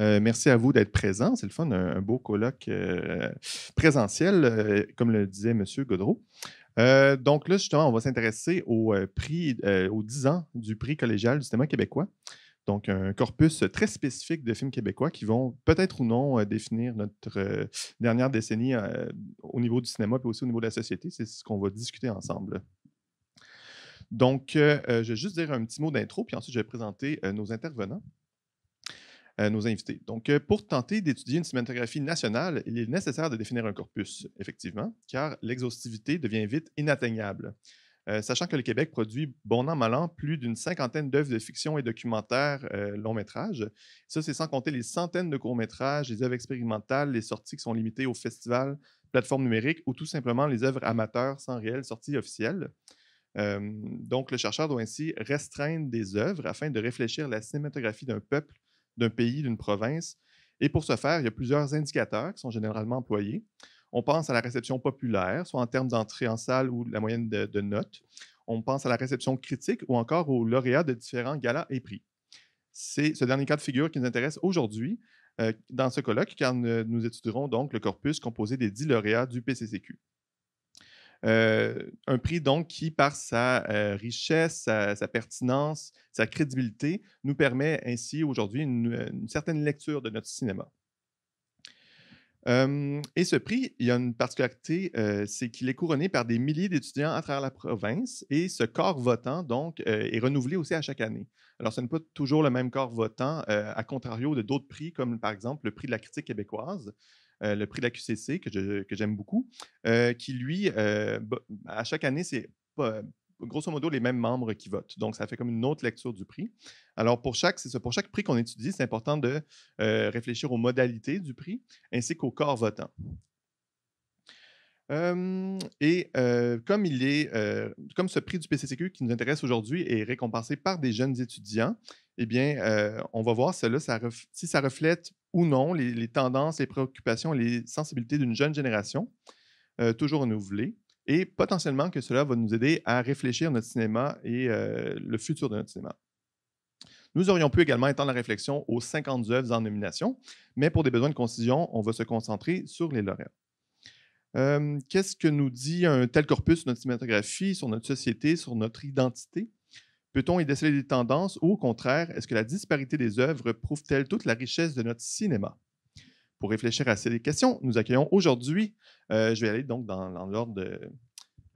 Euh, merci à vous d'être présents. C'est le fun, un, beau colloque euh, présentiel, euh, comme le disait M. Godreau. donc là, justement, on va s'intéresser au prix, aux 10 ans du prix collégial du cinéma québécois. Donc, un corpus très spécifique de films québécois qui vont peut-être ou non définir notre dernière décennie au niveau du cinéma, puis aussi au niveau de la société. C'est ce qu'on va discuter ensemble. Donc, je vais juste dire un petit mot d'intro, puis ensuite je vais présenter nos intervenants. Euh, nos invités. Donc, euh, pour tenter d'étudier une cinématographie nationale, il est nécessaire de définir un corpus, effectivement, car l'exhaustivité devient vite inatteignable. Euh, sachant que le Québec produit, bon an, mal an, plus d'une cinquantaine d'œuvres de fiction et documentaires longs métrages. Ça, c'est sans compter les centaines de courts métrages, les œuvres expérimentales, les sorties qui sont limitées aux festivals, plateformes numériques ou tout simplement les œuvres amateurs sans réelle sortie officielle. donc, le chercheur doit ainsi restreindre des œuvres afin de réfléchir à la cinématographie d'un peuple d'un pays, d'une province. Et pour ce faire, il y a plusieurs indicateurs qui sont généralement employés. On pense à la réception populaire, soit en termes d'entrée en salle ou la moyenne de, notes. On pense à la réception critique ou encore aux lauréats de différents galas et prix. C'est ce dernier cas de figure qui nous intéresse aujourd'hui euh, dans ce colloque, car nous, étudierons donc le corpus composé des dix lauréats du PCCQ. Euh, un prix donc qui, par sa euh, richesse, sa, pertinence, sa crédibilité, nous permet ainsi aujourd'hui une, euh, certaine lecture de notre cinéma. et ce prix, il y a une particularité, c'est qu'il est couronné par des milliers d'étudiants à travers la province et ce corps votant, donc, est renouvelé aussi à chaque année. Alors, ce n'est pas toujours le même corps votant, à contrario de d'autres prix, comme par exemple le prix de la critique québécoise, euh, le prix de la QCC, que, j'aime beaucoup, euh, qui, lui, euh, à chaque année, c'est grosso modo les mêmes membres qui votent. Donc, ça fait comme une autre lecture du prix. Alors, pour chaque, c'est pour chaque prix qu'on étudie, c'est important de réfléchir aux modalités du prix ainsi qu'au corps votant. Hum, et comme, il est, comme ce prix du PCCQ qui nous intéresse aujourd'hui est récompensé par des jeunes étudiants, eh bien, on va voir cela, ça si ça reflète ou non les, tendances, les préoccupations les sensibilités d'une jeune génération, euh, toujours renouvelée, et potentiellement que cela va nous aider à réfléchir notre cinéma et euh, le futur de notre cinéma. Nous aurions pu également étendre la réflexion aux 50 œuvres en nomination, mais pour des besoins de concision, on va se concentrer sur les lauréats. Euh, qu'est-ce que nous dit un tel corpus sur notre cinématographie, sur notre société, sur notre identité? Peut-on y déceler des tendances ou, au contraire, est-ce que la disparité des œuvres prouve-t-elle toute la richesse de notre cinéma? Pour réfléchir à ces questions, nous accueillons aujourd'hui, euh, je vais aller donc dans, l'ordre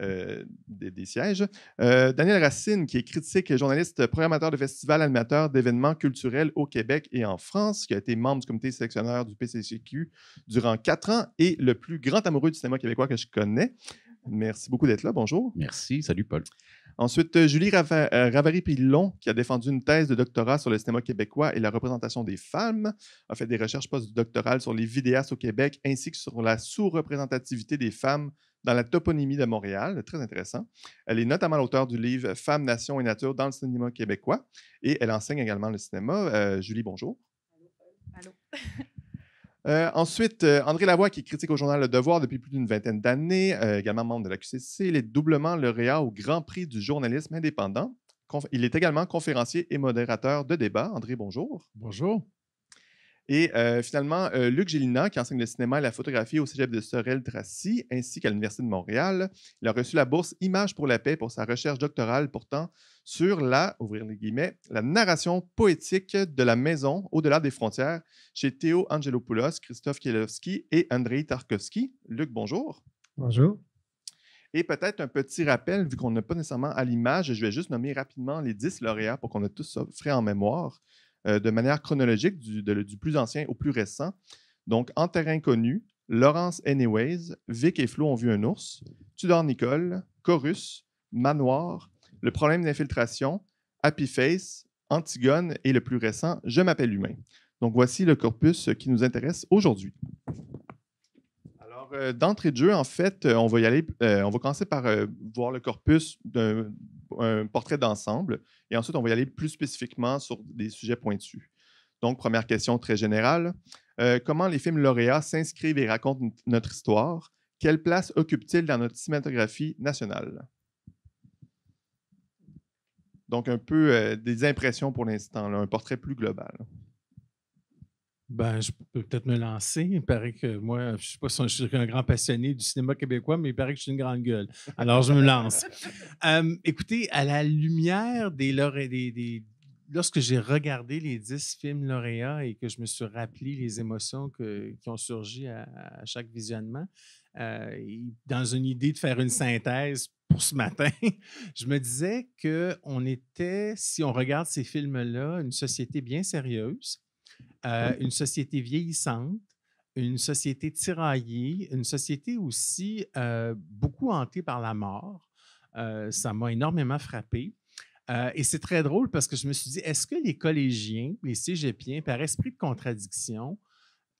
euh, des, sièges. Euh, Daniel Racine, qui est critique, journaliste, programmateur de festivals, animateur d'événements culturels au Québec et en France, qui a été membre du comité sélectionneur du PCCQ durant quatre ans et le plus grand amoureux du cinéma québécois que je connais. Merci beaucoup d'être là. Bonjour. Merci. Salut, Paul. Ensuite, euh, Julie euh, Ravary-Pilon, qui a défendu une thèse de doctorat sur le cinéma québécois et la représentation des femmes, a fait des recherches postdoctorales sur les vidéastes au Québec ainsi que sur la sous-représentativité des femmes dans la toponymie de Montréal, très intéressant. Elle est notamment l'auteur du livre Femmes, nations et Nature dans le cinéma québécois et elle enseigne également le cinéma. Euh, Julie, bonjour. Allô. Allô. Euh, ensuite, euh, André Lavoie, qui critique au journal Le Devoir depuis plus d'une vingtaine d'années, euh, également membre de la QCC, il est doublement lauréat au Grand Prix du journalisme indépendant. il est également conférencier et modérateur de débats. André, bonjour. Bonjour. Et euh, finalement, euh, Luc Gélina, qui enseigne le cinéma et la photographie au cégep de Sorel-Tracy, ainsi qu'à l'Université de Montréal, il a reçu la bourse Image pour la paix pour sa recherche doctorale portant sur la, ouvrir les guillemets, la narration poétique de la maison au-delà des frontières chez Théo Angelopoulos, Christophe Kielowski et Andrei Tarkovski. Luc, bonjour. Bonjour. Et peut-être un petit rappel, vu qu'on n'a pas nécessairement à l'image, je vais juste nommer rapidement les 10 lauréats pour qu'on ait tous ça frais en mémoire. Euh, de manière chronologique du, plus ancien au plus récent. Donc, En terrain connu, Laurence Anyways, Vic et Flo ont vu un ours, Tudor Nicole, Chorus, Manoir, Le problème d'infiltration, Happy Face, Antigone et le plus récent, Je m'appelle humain. Donc, voici le corpus qui nous intéresse aujourd'hui Alors, euh, d'entrée de jeu, en fait, euh, on va y aller. on va commencer par voir le corpus un portrait d'ensemble et ensuite on va y aller plus spécifiquement sur des sujets pointus. Donc, première question très générale, euh, comment les films lauréats s'inscrivent et racontent notre histoire? Quelle place occupent-ils dans notre cinématographie nationale? Donc, un peu euh, des impressions pour l'instant, un portrait plus global. Ben, je peux peut-être me lancer. Il paraît que moi, je suis pas un grand passionné du cinéma québécois, mais il paraît que je suis une grande gueule. Alors, je me lance. Euh, écoutez, à la lumière des, des lorsque j'ai regardé les dix films lauréats et que je me suis rappelé les émotions qui ont surgi à, chaque visionnement, euh, dans une idée de faire une synthèse pour ce matin, je me disais qu'on était, si on regarde ces films-là, une société bien sérieuse euh, une société vieillissante, une société tiraillée, une société aussi euh, beaucoup hantée par la mort. Euh, ça m'a énormément frappé. et c'est très drôle parce que je me suis dit, est-ce que les collégiens, les cégepiens, par esprit de contradiction,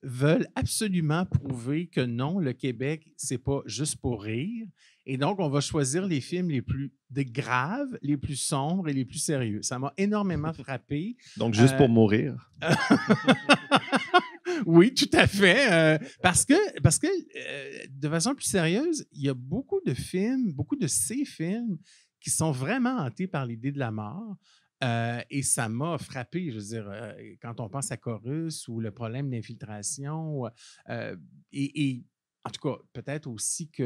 veulent absolument prouver que non, le Québec, c'est pas juste pour rire. Et donc, on va choisir les films les plus graves, les plus sombres et les plus sérieux. Ça m'a énormément frappé. Donc, juste pour euh, mourir. oui, tout à fait. Euh, parce que, parce que euh, de façon plus sérieuse, il y a beaucoup de films, beaucoup de ces films qui sont vraiment hantés par l'idée de la mort. Euh, et ça m'a frappé, je veux dire, euh, quand on pense à Chorus ou le problème d'infiltration, euh, et, et, en tout cas, peut-être aussi qu'il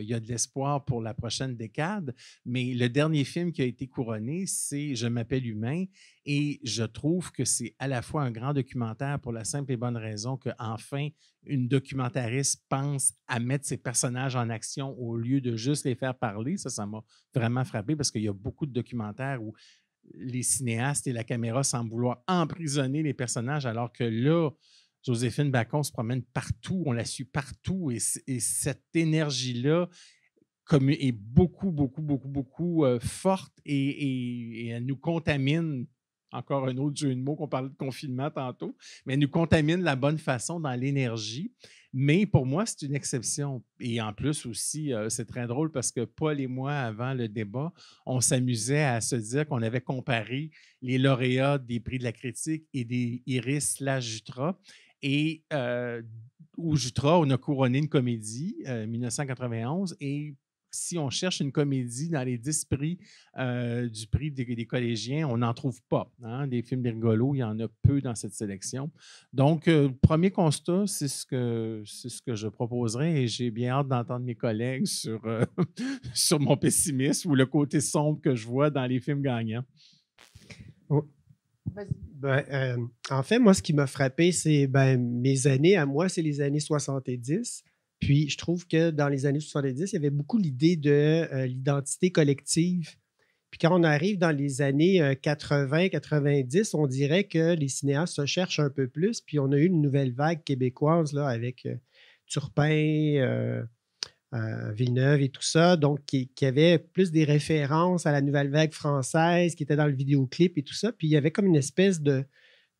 y a de l'espoir pour la prochaine décade, mais le dernier film qui a été couronné, c'est Je m'appelle humain, et je trouve que c'est à la fois un grand documentaire pour la simple et bonne raison qu'enfin, une documentariste pense à mettre ses personnages en action au lieu de juste les faire parler. Ça, ça m'a vraiment frappé parce qu'il y a beaucoup de documentaires où les cinéastes et la caméra semblent vouloir emprisonner les personnages, alors que là, Joséphine Bacon se promène partout, on la suit partout, et, cette énergie-là est beaucoup, beaucoup, beaucoup, beaucoup euh, forte et, elle nous contamine. Encore un autre jeu de mots qu'on parlait de confinement tantôt, mais elle nous contamine la bonne façon dans l'énergie. Mais pour moi, c'est une exception. Et en plus aussi, euh, c'est très drôle parce que Paul et moi, avant le débat, on s'amusait à se dire qu'on avait comparé les lauréats des prix de la critique et des Iris slash Jutra. Et au euh, Jutra, on a couronné une comédie, 1991, euh, et si on cherche une comédie dans les 10 prix euh, du prix des, collégiens, on n'en trouve pas. Hein? Des films rigolos, il y en a peu dans cette sélection. Donc, euh, premier constat, c'est ce, que, ce que je proposerais et j'ai bien hâte d'entendre mes collègues sur, euh, sur mon pessimisme ou le côté sombre que je vois dans les films gagnants. Oh. Ben, en fait, moi, ce qui m'a frappé, c'est ben, mes années à moi, c'est les années 70. Puis je trouve que dans les années 70, il y avait beaucoup l'idée de euh, l'identité collective. Puis quand on arrive dans les années 80-90, euh, on dirait que les cinéastes se cherchent un peu plus. Puis on a eu une nouvelle vague québécoise là, avec euh, Turpin, Villeneuve et tout ça, donc qui, avait plus des références à la nouvelle vague française, qui était dans le vidéoclip et tout ça. Puis il y avait comme une espèce de,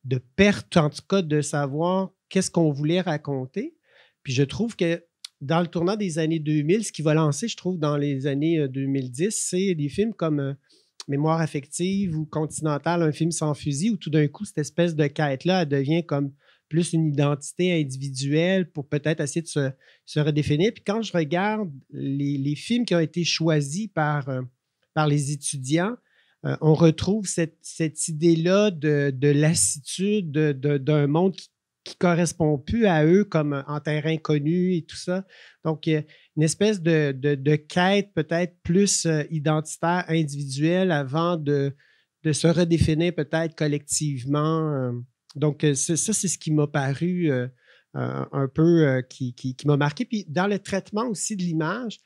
de perte, en tout cas, de savoir qu'est-ce qu'on voulait raconter. Puis je trouve que dans le tournant des années 2000, ce qui va lancer, je trouve, dans les années 2010, euh, c'est des films comme euh, Mémoire affective ou Continental, un film sans fusil, où tout d'un coup, cette espèce de quête-là devient comme plus une identité individuelle pour peut-être essayer de se, redéfinir. Puis quand je regarde les, films qui ont été choisis par, euh, par les étudiants, on retrouve cette, cette idée-là de, de, lassitude d'un de, monde qui qui correspond plus à eux comme en terrain connu et tout ça. Donc, une espèce de, de, quête peut-être plus euh, identitaire, individuelle, avant de, de se redéfinir peut-être collectivement. Euh. Donc, euh, ça, c'est ce qui m'a paru un peu, qui, qui, m'a marqué. Puis, dans le traitement aussi de l'image,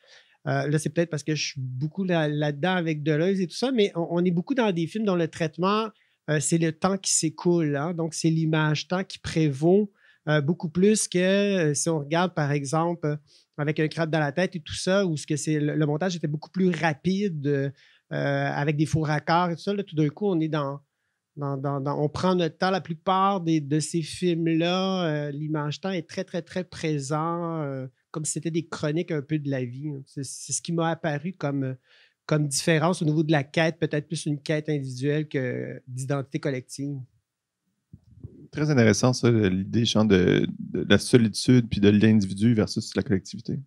là, c'est peut-être parce que je suis beaucoup là-dedans avec Deleuze et tout ça, mais on, on, est beaucoup dans des films dont le traitement euh, c'est le temps qui s'écoule. Hein. Donc, c'est l'image temps qui prévaut euh, beaucoup plus que euh, si on regarde, par exemple, avec un crâne dans la tête et tout ça, où ce que c'est le, montage était beaucoup plus rapide avec des faux raccords et tout ça. tout d'un coup, on est dans, On prend notre temps. La plupart des, de ces films-là, l'image temps est très, très, très présent, comme si c'était des chroniques un peu de la vie. Hein. C'est ce qui m'a apparu comme comme différence au niveau de la quête, peut-être plus une quête individuelle que d'identité collective. Très intéressant, ça, l'idée de, de, la solitude puis de l'individu versus la collectivité.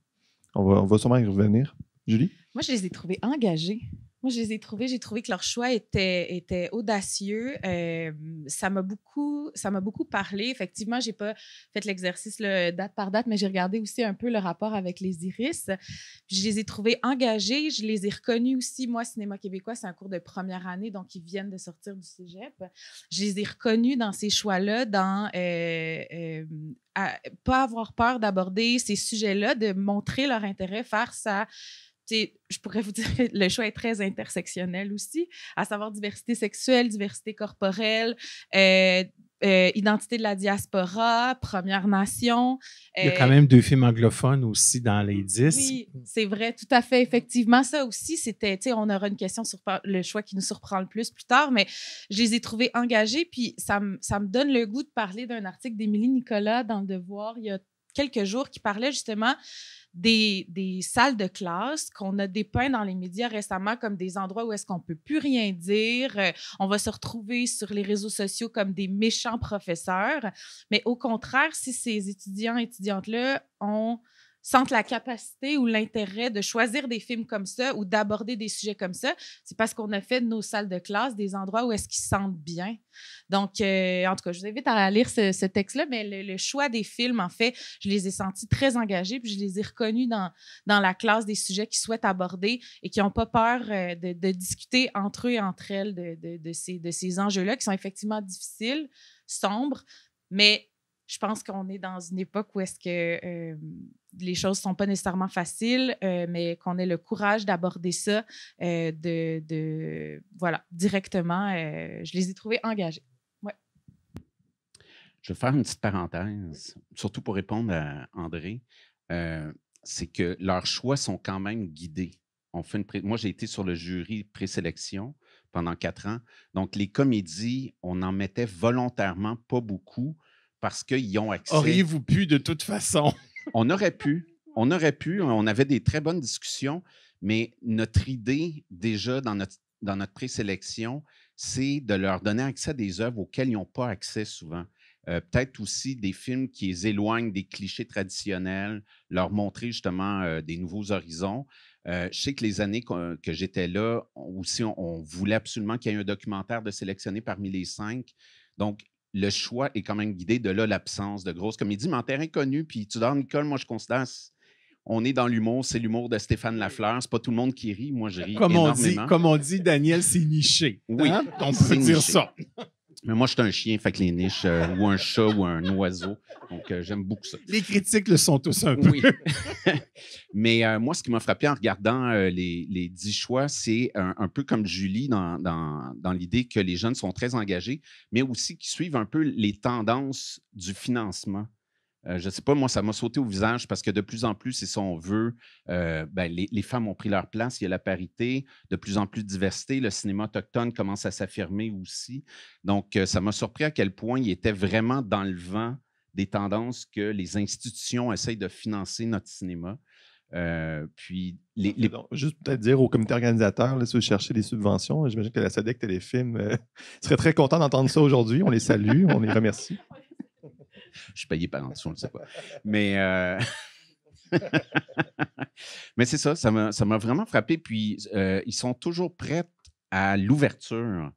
On va, on va sûrement y revenir. Julie? Moi, je les ai trouvés engagés. Moi, je les ai trouvés. J'ai trouvé que leur choix était, était audacieux. Euh, ça m'a beaucoup, ça m'a beaucoup parlé. Effectivement, j'ai pas fait l'exercice date par date, mais j'ai regardé aussi un peu le rapport avec les iris. Je les ai trouvés engagés. Je les ai reconnus aussi. Moi, cinéma québécois, c'est un cours de première année, donc ils viennent de sortir du cégep. Je les ai reconnus dans ces choix-là, dans euh, euh pas avoir peur d'aborder ces sujets-là, de montrer leur intérêt, faire ça je pourrais vous dire, le choix est très intersectionnel aussi, à savoir diversité sexuelle, diversité corporelle, euh, euh, identité de la diaspora, Première Nation. Il y a quand euh, même deux films anglophones aussi dans les dix. Oui, c'est vrai, tout à fait. Effectivement, ça aussi, c'était, tu sais, on aura une question sur le choix qui nous surprend le plus plus tard, mais je les ai trouvés engagés, puis ça, ça me donne le goût de parler d'un article d'Émilie Nicolas dans Le Devoir il y a quelques jours qui parlait justement des, salles de classe qu'on a dépeint dans les médias récemment comme des endroits où est-ce qu'on peut plus rien dire. Euh, on va se retrouver sur les réseaux sociaux comme des méchants professeurs. Mais au contraire, si ces étudiants et étudiantes-là ont sentent la capacité ou l'intérêt de choisir des films comme ça ou d'aborder des sujets comme ça, c'est parce qu'on a fait de nos salles de classe des endroits où est-ce qu'ils sentent bien. Donc, euh, en tout cas, je vous invite à lire ce, texte-là, mais le, choix des films, en fait, je les ai sentis très engagés, puis je les ai reconnus dans, dans la classe des sujets qu'ils souhaitent aborder et qui n'ont pas peur euh, de, discuter entre eux et entre elles de, de, ces, de ces enjeux-là qui sont effectivement difficiles, sombres, mais je pense qu'on est dans une époque où est-ce que... Euh, les choses ne sont pas nécessairement faciles, euh, mais qu'on ait le courage d'aborder ça euh, de, voilà, directement. Euh, je les ai trouvés engagés. Ouais. Je vais faire une petite parenthèse, surtout pour répondre à André. c'est que leurs choix sont quand même guidés. On fait une Moi, j'ai été sur le jury présélection pendant quatre ans. Donc, les comédies, on en mettait volontairement pas beaucoup parce qu'ils ont accès. Auriez-vous pu de toute façon? on aurait pu, on aurait pu, on avait des très bonnes discussions, mais notre idée déjà dans notre, dans notre présélection, c'est de leur donner accès à des œuvres auxquelles ils n'ont pas accès souvent. Euh, peut-être aussi des films qui éloignent des clichés traditionnels, leur montrer justement euh, des nouveaux horizons. Euh, je sais que les années que, j'étais là, on, aussi, on, voulait absolument qu'il y ait un documentaire de sélectionner parmi les cinq. Donc, le choix est quand même guidé de là l'absence de grosses comédies. Mais en terrain connu, puis tu dors, Nicole, moi je constate, on est dans l'humour, c'est l'humour de Stéphane Lafleur. C'est pas tout le monde qui rit, moi je ris comme On dit, comme on dit, Daniel, c'est niché. Oui, hein? on peut dire ça. Mais moi, je suis un chien, fait que les niches, euh, ou un chat, ou un oiseau. Donc, euh, j'aime beaucoup ça. Les critiques le sont tous un peu. Oui. Mais euh, moi, ce qui m'a frappé en regardant les, dix choix, c'est un, peu comme Julie dans, dans l'idée que les jeunes sont très engagés, mais aussi qu'ils suivent un peu les tendances du financement euh, je ne sais pas, moi, ça m'a sauté au visage parce que de plus en plus, si ça on veut, euh, ben, les, femmes ont pris leur place, il y a la parité, de plus en plus de diversité, le cinéma autochtone commence à s'affirmer aussi. Donc, euh, ça m'a surpris à quel point il était vraiment dans le vent des tendances que les institutions essayent de financer notre cinéma. puis les, juste peut-être dire au comité organisateur, là, si vous des subventions, j'imagine que la SADEC Téléfilm euh, serait très content d'entendre ça aujourd'hui. On les salue, on les remercie. je suis payé par en dessous, on le sait pas. Mais, euh, Mais c'est ça, ça m'a vraiment frappé. Puis, euh, ils sont toujours prêts à l'ouverture.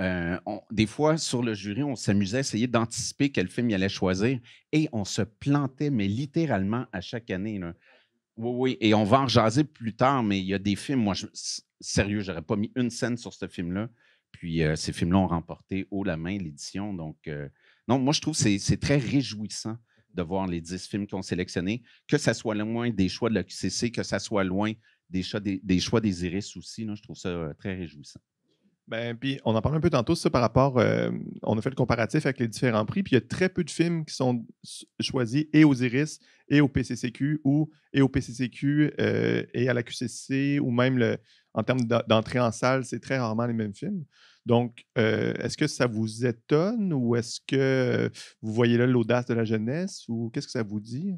Euh, des fois, sur le jury, on s'amusait à essayer d'anticiper quel film il allait choisir et on se plantait, mais littéralement à chaque année. Oui, oui, et on va en jaser plus tard, mais il y a des films, moi, je, sérieux, j'aurais pas mis une scène sur ce film-là. Puis ces films-là ont remporté haut la main l'édition. Donc, non, moi, je trouve que c'est très réjouissant de voir les 10 films qu'on sélectionnés, que ça soit loin des choix de la QCC, que ça soit loin des choix des, choix Iris aussi. je trouve ça euh, très réjouissant. Ben, puis on en parle un peu tantôt, ça, par rapport, euh, on a fait le comparatif avec les différents prix, puis il y a très peu de films qui sont choisis et aux Iris et au PCCQ ou et au PCCQ euh, et à la QCC ou même en termes d'entrée en salle, c'est très rarement les mêmes films. Donc, euh, est-ce que ça vous étonne ou est-ce que euh, vous voyez là l'audace de la jeunesse ou qu'est-ce que ça vous dit?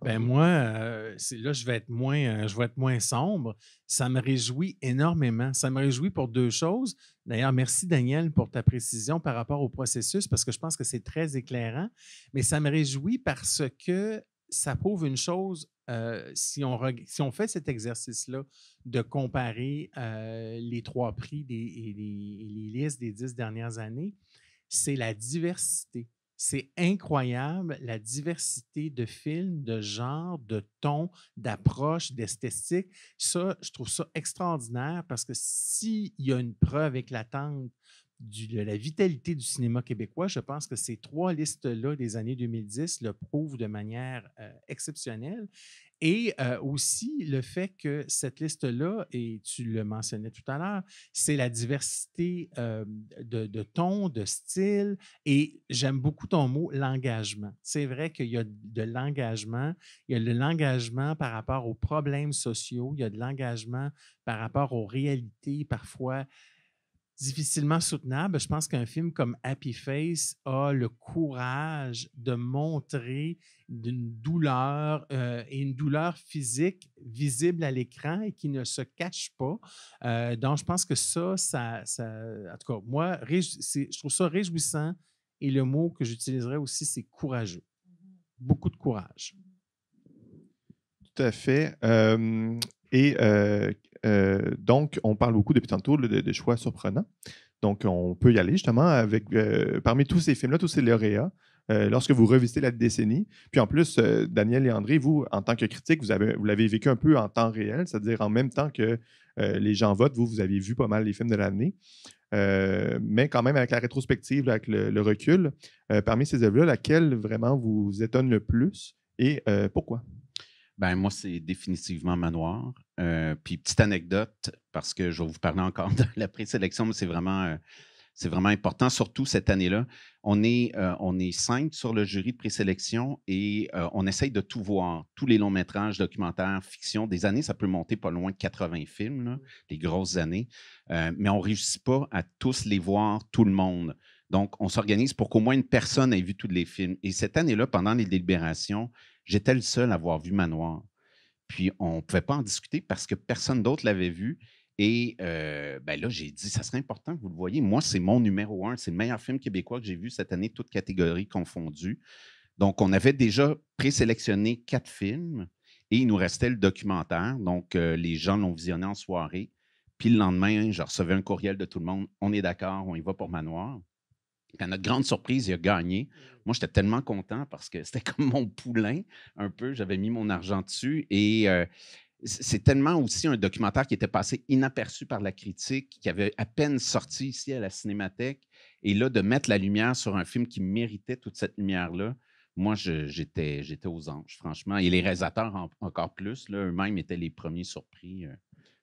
Ben moi, euh, là, je vais, être moins, je vais être moins sombre. Ça me réjouit énormément. Ça me réjouit pour deux choses. D'ailleurs, merci Daniel pour ta précision par rapport au processus, parce que je pense que c'est très éclairant. Mais ça me réjouit parce que ça prouve une chose euh, si, on fait cet exercice-là de comparer euh, les trois prix des, et, les, listes des dix dernières années, c'est la diversité. C'est incroyable la diversité de films, de genres, de tons, d'approches, d'esthétiques. Ça, je trouve ça extraordinaire parce que s'il y a une preuve éclatante de la vitalité du cinéma québécois. Je pense que ces trois listes-là des années 2010 le prouvent de manière euh, exceptionnelle. Et euh, aussi le fait que cette liste-là, et tu le mentionnais tout à l'heure, c'est la diversité euh, de, de, ton, de style, et j'aime beaucoup ton mot, l'engagement. C'est vrai qu'il y a de l'engagement, il y a de l'engagement par rapport aux problèmes sociaux, il y a de l'engagement par rapport aux réalités parfois difficilement soutenable. Je pense qu'un film comme Happy Face a le courage de montrer d'une douleur euh, et une douleur physique visible à l'écran et qui ne se cache pas. Euh, donc, je pense que ça, ça, en tout cas, moi, je trouve ça réjouissant et le mot que j'utiliserais aussi, c'est courageux. Beaucoup de courage. Tout à fait. et euh, euh, donc, on parle beaucoup depuis tantôt de, choix surprenants. Donc, on peut y aller justement avec, euh, parmi tous ces films-là, tous ces lauréats, euh, lorsque vous revisitez la décennie. Puis en plus, Daniel et André, vous, en tant que critique, vous, l'avez vécu un peu en temps réel, c'est-à-dire en même temps que les gens votent, vous, vous avez vu pas mal les films de l'année. mais quand même, avec la rétrospective, avec le recul, parmi ces œuvres-là, laquelle vraiment vous étonne le plus et pourquoi? Ben, moi, c'est définitivement Manoir. Euh, puis, petite anecdote, parce que je vais vous parler encore de la présélection, mais c'est vraiment, euh, vraiment important, surtout cette année-là. On, est, euh, on est cinq sur le jury de présélection et on essaye de tout voir, tous les longs métrages, documentaires, fiction. Des années, ça peut monter pas loin de 80 films, là, les grosses années, mais on ne réussit pas à tous les voir, tout le monde. Donc, on s'organise pour qu'au moins une personne ait vu tous les films. Et cette année-là, pendant les délibérations, J'étais le seul à avoir vu Manoir. Puis on ne pouvait pas en discuter parce que personne d'autre l'avait vu. Et euh, ben là, j'ai dit, ça serait important que vous le voyez. Moi, c'est mon numéro un. C'est le meilleur film québécois que j'ai vu cette année, toutes catégories confondues. Donc, on avait déjà présélectionné quatre films et il nous restait le documentaire. Donc, euh, les gens l'ont visionné en soirée. Puis le lendemain, je recevais un courriel de tout le monde. On est d'accord, on y va pour Manoir à notre grande surprise, il a gagné. Moi, j'étais tellement content parce que c'était comme mon poulain, un peu. J'avais mis mon argent dessus. Et euh, c'est tellement aussi un documentaire qui était passé inaperçu par la critique, qui avait à peine sorti ici à la Cinémathèque. Et là, de mettre la lumière sur un film qui méritait toute cette lumière-là, moi, j'étais aux anges, franchement. Et les réalisateurs, encore plus, eux-mêmes étaient les premiers surpris. Euh,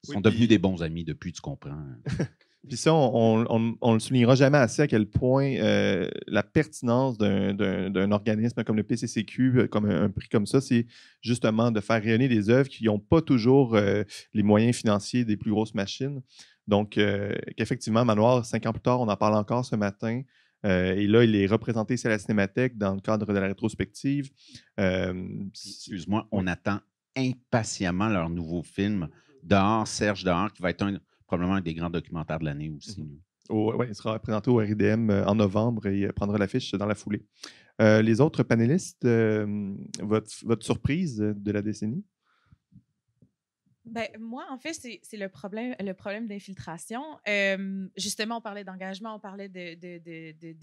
Ils sont devenus des bons amis depuis, tu comprends. Puis ça, on ne le soulignera jamais assez à quel point euh, la pertinence d'un organisme comme le PCCQ, euh, comme un, prix comme ça, c'est justement de faire rayonner des œuvres qui n'ont pas toujours euh, les moyens financiers des plus grosses machines. Donc, effectivement, qu'effectivement, Manoir, cinq ans plus tard, on en parle encore ce matin. et là, il est représenté ici à la Cinémathèque dans le cadre de la rétrospective. Excuse-moi, on attend impatiemment leur nouveau film, Dehors, Serge Dehors, qui va être un, probablement un des grands documentaires de l'année aussi. Mhm. oui, il sera présenté au RIDM euh, en novembre et euh, prendra l'affiche dans la foulée. Euh, les autres panélistes, votre, votre, surprise de la décennie? Ben, moi, en fait, c'est le problème, le problème d'infiltration. justement, on parlait d'engagement, on parlait de,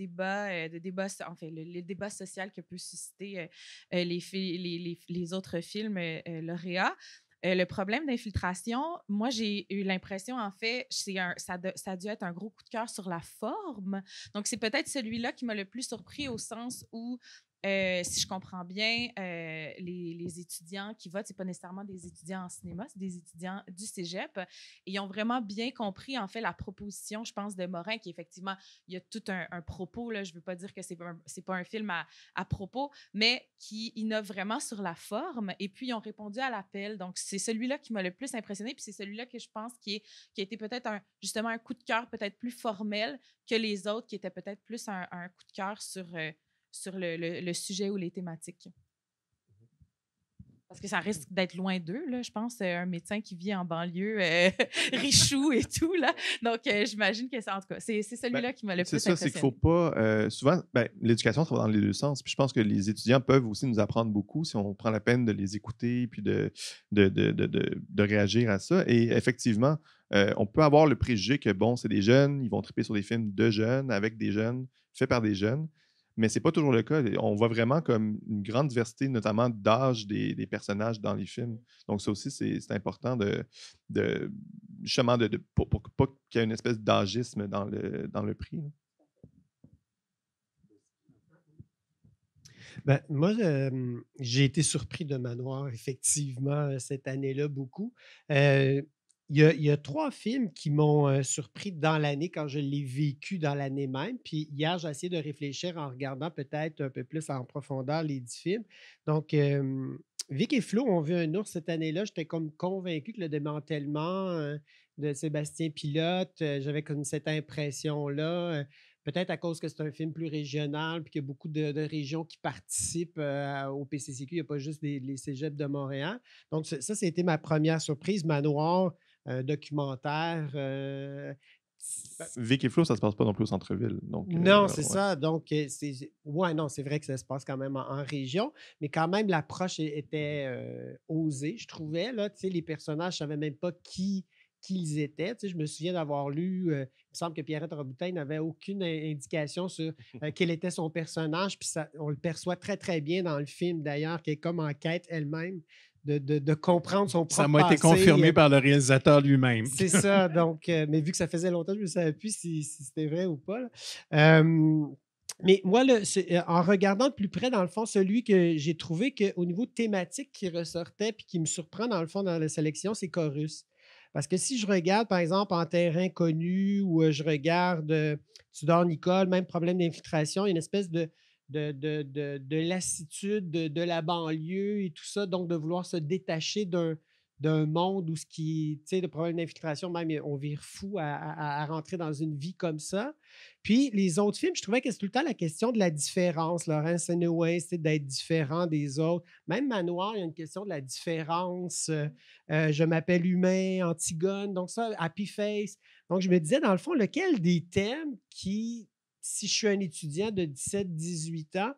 débats, de, de débat, en fait, le, débat social que peut susciter les, les, les, autres films lauréats. Euh, le problème d'infiltration, moi, j'ai eu l'impression, en fait, un, ça, ça, a dû être un gros coup de cœur sur la forme. Donc, c'est peut-être celui-là qui m'a le plus surpris au sens où euh, si je comprends bien, euh, les, étudiants qui votent, c'est pas nécessairement des étudiants en cinéma, c'est des étudiants du cégep. ils ont vraiment bien compris, en fait, la proposition, je pense, de Morin, qui effectivement, il y a tout un, propos, là, je veux pas dire que c'est n'est pas un film à, propos, mais qui innove vraiment sur la forme. Et puis, ils ont répondu à l'appel. Donc, c'est celui-là qui m'a le plus impressionné, puis c'est celui-là que je pense qui, est, qui a été peut-être un, justement un coup de cœur peut-être plus formel que les autres, qui étaient peut-être plus un, coup de cœur sur... Euh, sur le, sujet ou les thématiques. Parce que ça risque mm. d'être loin d'eux, là, je pense. Euh, un médecin qui vit en banlieue, euh, richou et tout, là. Donc, euh, j'imagine que c'est, en tout cas, c'est, celui-là ben, qui m'a le plus C'est ça, c'est qu'il faut pas... souvent, ben, l'éducation, ça va dans les deux sens. Puis je pense que les étudiants peuvent aussi nous apprendre beaucoup si on prend la peine de les écouter puis de, de, de, de, de réagir à ça. Et effectivement, on peut avoir le préjugé que, bon, c'est des jeunes, ils vont triper sur des films de jeunes, avec des jeunes, faits par des jeunes mais ce n'est pas toujours le cas. On voit vraiment comme une grande diversité, notamment d'âge des, personnages dans les films. Donc, ça aussi, c'est important de, de, justement pour, qu'il y ait une espèce d'âgisme dans le, dans le prix. Ben, moi, euh, j'ai été surpris de Manoir, effectivement, cette année-là, beaucoup. Euh, il y, a, trois films qui m'ont euh, surpris dans l'année quand je l'ai vécu dans l'année même. Puis hier, j'ai essayé de réfléchir en regardant peut-être un peu plus en profondeur les dix films. Donc, Vic et Flo ont vu un ours cette année-là. J'étais comme convaincu que le démantèlement euh, de Sébastien Pilote, euh, j'avais comme cette impression-là. Peut-être à cause que c'est un film plus régional, puis qu'il y a beaucoup de, régions qui participent au PCCQ. Il n'y a pas juste les cégeps de Montréal. Donc, ça, ça, c'était ma première surprise. Manoir, documentaire... Euh, ben, Vic et Flo, ça se passe pas non plus au centre-ville. Donc, euh, non, c'est ça. Donc, euh, c'est, ouais, non, c'est vrai que ça se passe quand même en, région, mais quand même, l'approche était osée, je trouvais. Là, les personnages, je ne savais même pas qui, qui ils étaient. je me souviens d'avoir lu, il me semble que Pierrette Roboutin n'avait aucune indication sur quel était son personnage, puis on le perçoit très, très bien dans le film, d'ailleurs, qui est comme en quête elle-même de, comprendre son propre Ça m'a été confirmé euh, par le réalisateur lui-même. C'est ça, donc, euh, mais vu que ça faisait longtemps, je ne savais plus si, c'était vrai ou pas. Euh, mais moi, le, en regardant de plus près, dans le fond, celui que j'ai trouvé qu'au niveau thématique qui ressortait puis qui me surprend, dans le fond, dans la sélection, c'est Chorus. Parce que si je regarde, par exemple, en terrain connu ou je regarde Tudor Nicole, même problème d'infiltration, il y a une espèce de, de, de, de, de lassitude, de, la banlieue et tout ça, donc de vouloir se détacher d'un d'un monde où ce qui, tu sais, le problème d'infiltration, même on vire fou à, à, rentrer dans une vie comme ça. Puis les autres films, je trouvais que c'est tout le temps la question de la différence. Laurence Anyway, c'est d'être différent des autres. Même Manoir, il y a une question de la différence. Euh, euh, je m'appelle humain, Antigone, donc ça, Happy Face. Donc je me disais, dans le fond, lequel des thèmes qui si je suis un étudiant de 17-18 ans,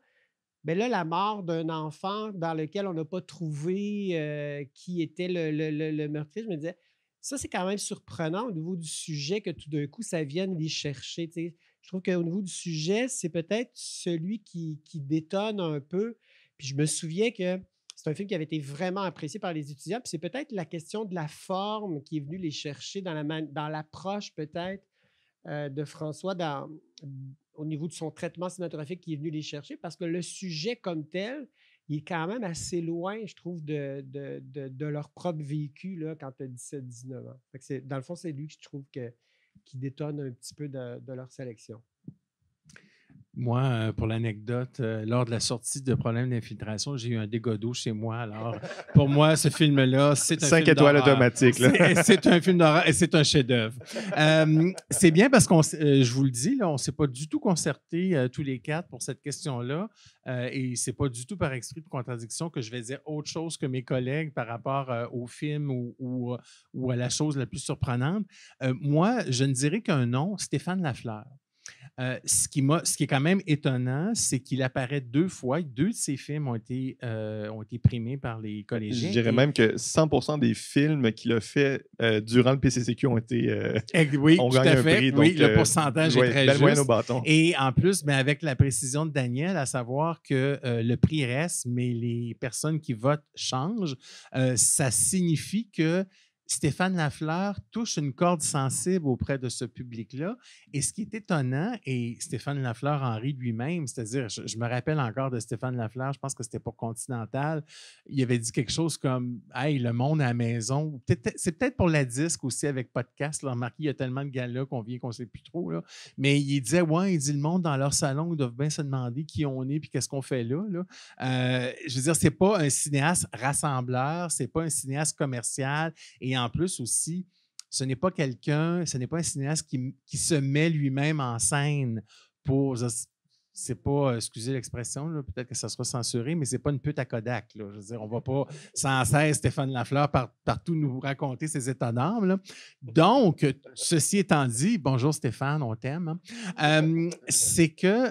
mais ben là, la mort d'un enfant dans lequel on n'a pas trouvé euh, qui était le, le, meurtrier, je me disais, ça, c'est quand même surprenant au niveau du sujet que tout d'un coup, ça vienne les chercher. Je trouve qu'au niveau du sujet, c'est peut-être celui qui, détonne un peu. Puis je me souviens que c'est un film qui avait été vraiment apprécié par les étudiants. Puis c'est peut-être la question de la forme qui est venue les chercher dans l'approche, la, dans peut-être euh, de François dans, au niveau de son traitement cinématographique qui est venu les chercher, parce que le sujet comme tel, il est quand même assez loin, je trouve, de, de, de, de leur propre vécu là, quand tu as 17-19 ans. dans le fond, c'est lui que je trouve que, qui détonne un petit peu de leur sélection. Moi, euh, pour l'anecdote, euh, lors de la sortie de Problèmes d'infiltration, j'ai eu un dégât d'eau chez moi. Alors, pour moi, ce film-là, c'est un, film étoiles automatiques. C'est un film d'horreur et c'est un chef-d'œuvre. Euh, c'est bien parce qu'on, je vous le dis, là, on ne s'est pas du tout concerté tous les quatre pour cette question-là. et c'est pas du tout par esprit de contradiction que je vais dire autre chose que mes collègues par rapport au film ou, ou, ou, à la chose la plus surprenante. moi, je ne dirais qu'un nom, Stéphane Lafleur. Euh, ce, qui est quand même étonnant, c'est qu'il apparaît deux fois. Deux de ses films ont été, euh, ont été primés par les collégiens. Je dirais même que 100 des films qu'il a fait euh, durant le PCCQ ont été. oui, tout à oui, le pourcentage est très juste. Et en plus, mais avec la précision de Daniel, à savoir que le prix reste, mais les personnes qui votent changent, ça signifie que Stéphane Lafleur touche une corde sensible auprès de ce public-là. Et ce qui est étonnant, et Stéphane Lafleur en rit lui-même, c'est-à-dire, je, me rappelle encore de Stéphane Lafleur, je pense que c'était pour Continental, il avait dit quelque chose comme Hey, le monde à la maison. C'est peut-être pour la disque aussi avec podcast. Là, marquis il y a tellement de gars-là qu'on vient qu'on ne sait plus trop. Mais il disait Ouais, il dit le monde dans leur salon, ils doivent bien se demander qui on est puis qu'est-ce qu'on fait là. Euh, je veux dire, c'est pas un cinéaste rassembleur, c'est pas un cinéaste commercial. Et en plus aussi, ce n'est pas quelqu'un, ce n'est pas un cinéaste qui, se met lui-même en scène pour. C'est pas, euh, excusez l'expression, peut-être que ça sera censuré, mais c'est pas une pute à Kodak. Là. Je veux dire, on va pas sans cesse Stéphane Lafleur partout nous raconter ses états d'âme. Donc, ceci étant dit, bonjour Stéphane, on t'aime. Hein. c'est que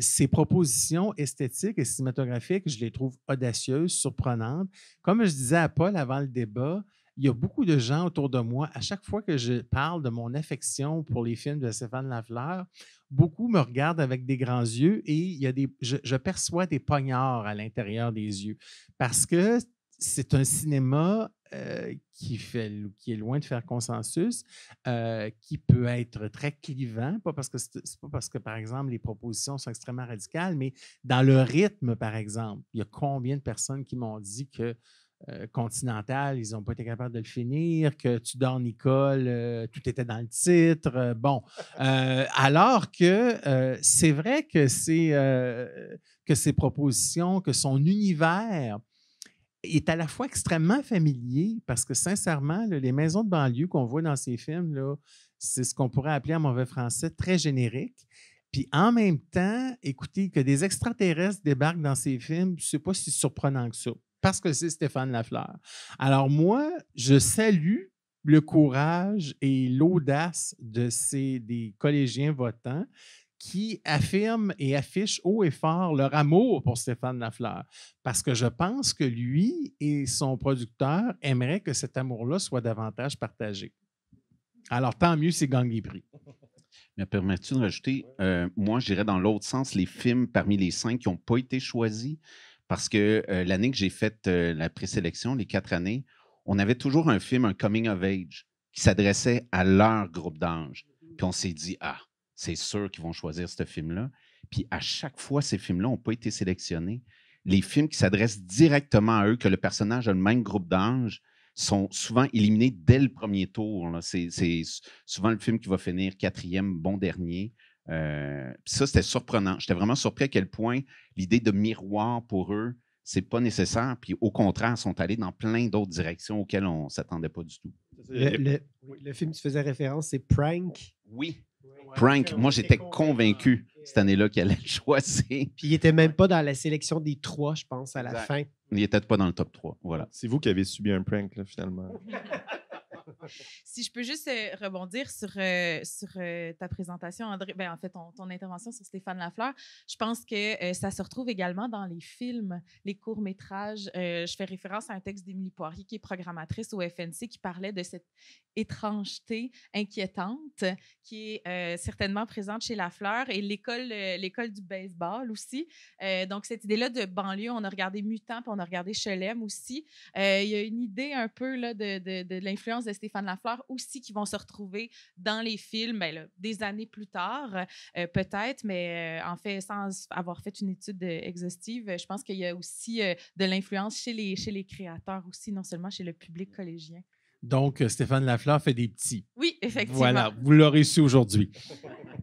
ces euh, propositions esthétiques et cinématographiques, je les trouve audacieuses, surprenantes. Comme je disais à Paul avant le débat, il y a beaucoup de gens autour de moi, à chaque fois que je parle de mon affection pour les films de Stéphane Lafleur, beaucoup me regardent avec des grands yeux et il y a des, je, perçois des poignards à l'intérieur des yeux parce que c'est un cinéma euh, qui, fait, qui est loin de faire consensus, euh, qui peut être très clivant, pas parce que c'est pas parce que, par exemple, les propositions sont extrêmement radicales, mais dans le rythme, par exemple, il y a combien de personnes qui m'ont dit que euh, continental, ils n'ont pas été capables de le finir, que Tu dors, Nicole, euh, tout était dans le titre. Euh, bon, alors que c'est vrai que, que ses propositions, que son univers est à la fois extrêmement familier, parce que sincèrement, les maisons de banlieue qu'on voit dans ces films, c'est ce qu'on pourrait appeler en mauvais français très générique. Puis en même temps, écoutez, que des extraterrestres débarquent dans ces films, je sais pas si surprenant que ça parce que c'est Stéphane Lafleur. Alors moi, je salue le courage et l'audace de ces des collégiens votants qui affirment et affichent haut et fort leur amour pour Stéphane Lafleur. Parce que je pense que lui et son producteur aimeraient que cet amour-là soit davantage partagé. Alors, tant mieux c'est gagne prix. Mais permets-tu de rajouter, euh, moi, j'irais dans l'autre sens, les films parmi les cinq qui n'ont pas été choisis, parce que euh, l'année que j'ai faite euh, la présélection, les quatre années, on avait toujours un film, un coming of age, qui s'adressait à leur groupe d'âge. Puis on s'est dit, ah, c'est sûr qu'ils vont choisir ce film-là. Puis à chaque fois, ces films-là n'ont pas été sélectionnés. Les films qui s'adressent directement à eux, que le personnage a le même groupe d'âge, sont souvent éliminés dès le premier tour. C'est souvent le film qui va finir quatrième, bon dernier. Euh, ça, c'était surprenant. J'étais vraiment surpris à quel point l'idée de miroir pour eux, c'est pas nécessaire. Puis au contraire, ils sont allés dans plein d'autres directions auxquelles on s'attendait pas du tout. Le, film que tu faisais référence, c'est Prank. Oui. Prank, moi j'étais convaincu cette année-là qu'elle allait le choisir. Puis il n'était même pas dans la sélection des trois, je pense, à la fin. Il n'était pas dans le top 3. Voilà. C'est vous qui avez subi un prank, finalement. si je peux juste euh, rebondir sur, euh, sur euh, ta présentation, André, ben, en fait, ton, intervention sur Stéphane Lafleur, je pense que ça se retrouve également dans les films, les courts-métrages. je fais référence à un texte d'Émilie Poirier, qui est programmatrice au FNC, qui parlait de cette étrangeté inquiétante qui est certainement présente chez Lafleur et l'école, l'école du baseball aussi. donc, cette idée-là de banlieue, on a regardé Mutant, puis on a regardé Chelem aussi. Il y a une idée un peu là, de, de, de l'influence de Stéphane Lafleur aussi qui vont se retrouver dans les films ben des années plus tard, euh, peut-être, mais euh, en fait, sans avoir fait une étude euh, exhaustive, je pense qu'il y a aussi de l'influence chez les, chez les créateurs aussi, non seulement chez le public collégien. Donc, Stéphane Lafleur fait des petits. Oui, effectivement. Voilà, vous l'aurez su aujourd'hui.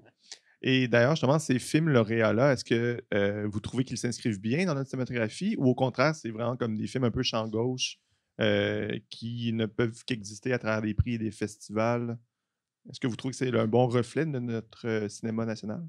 Et d'ailleurs, justement, ces films lauréats-là, est-ce que vous trouvez qu'ils s'inscrivent bien dans notre cinématographie ou au contraire, c'est vraiment comme des films un peu champ gauche euh, qui ne peuvent qu'exister à travers des prix et des festivals. Est-ce que vous trouvez que c'est un bon reflet de notre euh, cinéma national?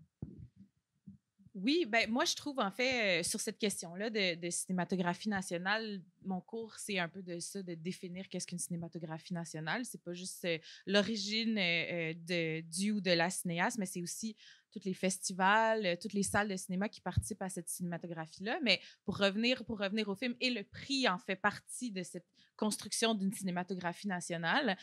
Oui, ben moi, je trouve, en fait, euh, sur cette question-là de, cinématographie nationale, mon cours, c'est un peu de ça, de définir qu'est-ce qu'une cinématographie nationale. C'est pas juste l'origine de, du ou de la cinéaste, mais c'est aussi tous les festivals, euh, toutes les salles de cinéma qui participent à cette cinématographie-là. Mais pour revenir, pour revenir au film, et le prix en fait partie de cette construction d'une cinématographie nationale.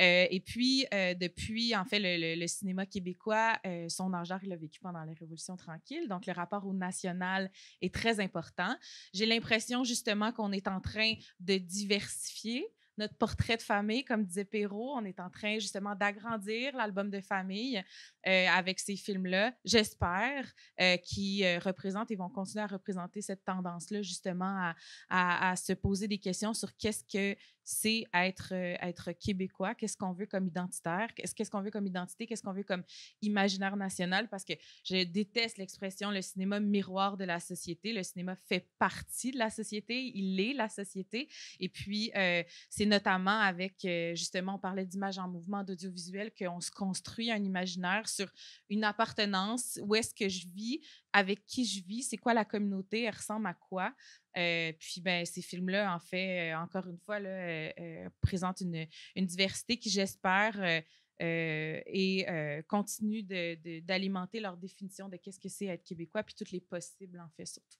Euh, et puis, euh, depuis, en fait, le, cinéma québécois, son enjeu, il l'a vécu pendant la Révolution tranquille. Donc, le rapport au national est très important. J'ai l'impression, justement, qu'on est en train de diversifier notre portrait de famille, comme disait Perrault. On est en train justement d'agrandir l'album de famille euh, avec ces films-là, j'espère, euh, qui euh, représentent et vont continuer à représenter cette tendance-là justement à, se poser des questions sur qu'est-ce que c'est être, euh, être québécois. Qu'est-ce qu'on veut comme identitaire? Qu'est-ce qu'on veut comme identité? Qu'est-ce qu'on veut comme imaginaire national? Parce que je déteste l'expression le cinéma miroir de la société. Le cinéma fait partie de la société. Il est la société. Et puis, euh, c'est notamment avec, euh, justement, on parlait d'image en mouvement, d'audiovisuel, qu'on se construit un imaginaire sur une appartenance. Où est-ce que je vis? avec qui je vis, c'est quoi la communauté, elle ressemble à quoi. Euh, puis ben, ces films-là, en fait, euh, encore une fois, là, euh, présentent une, diversité qui, j'espère, et continue d'alimenter de, leur définition de qu'est-ce que c'est être québécois, puis toutes les possibles, en fait, surtout.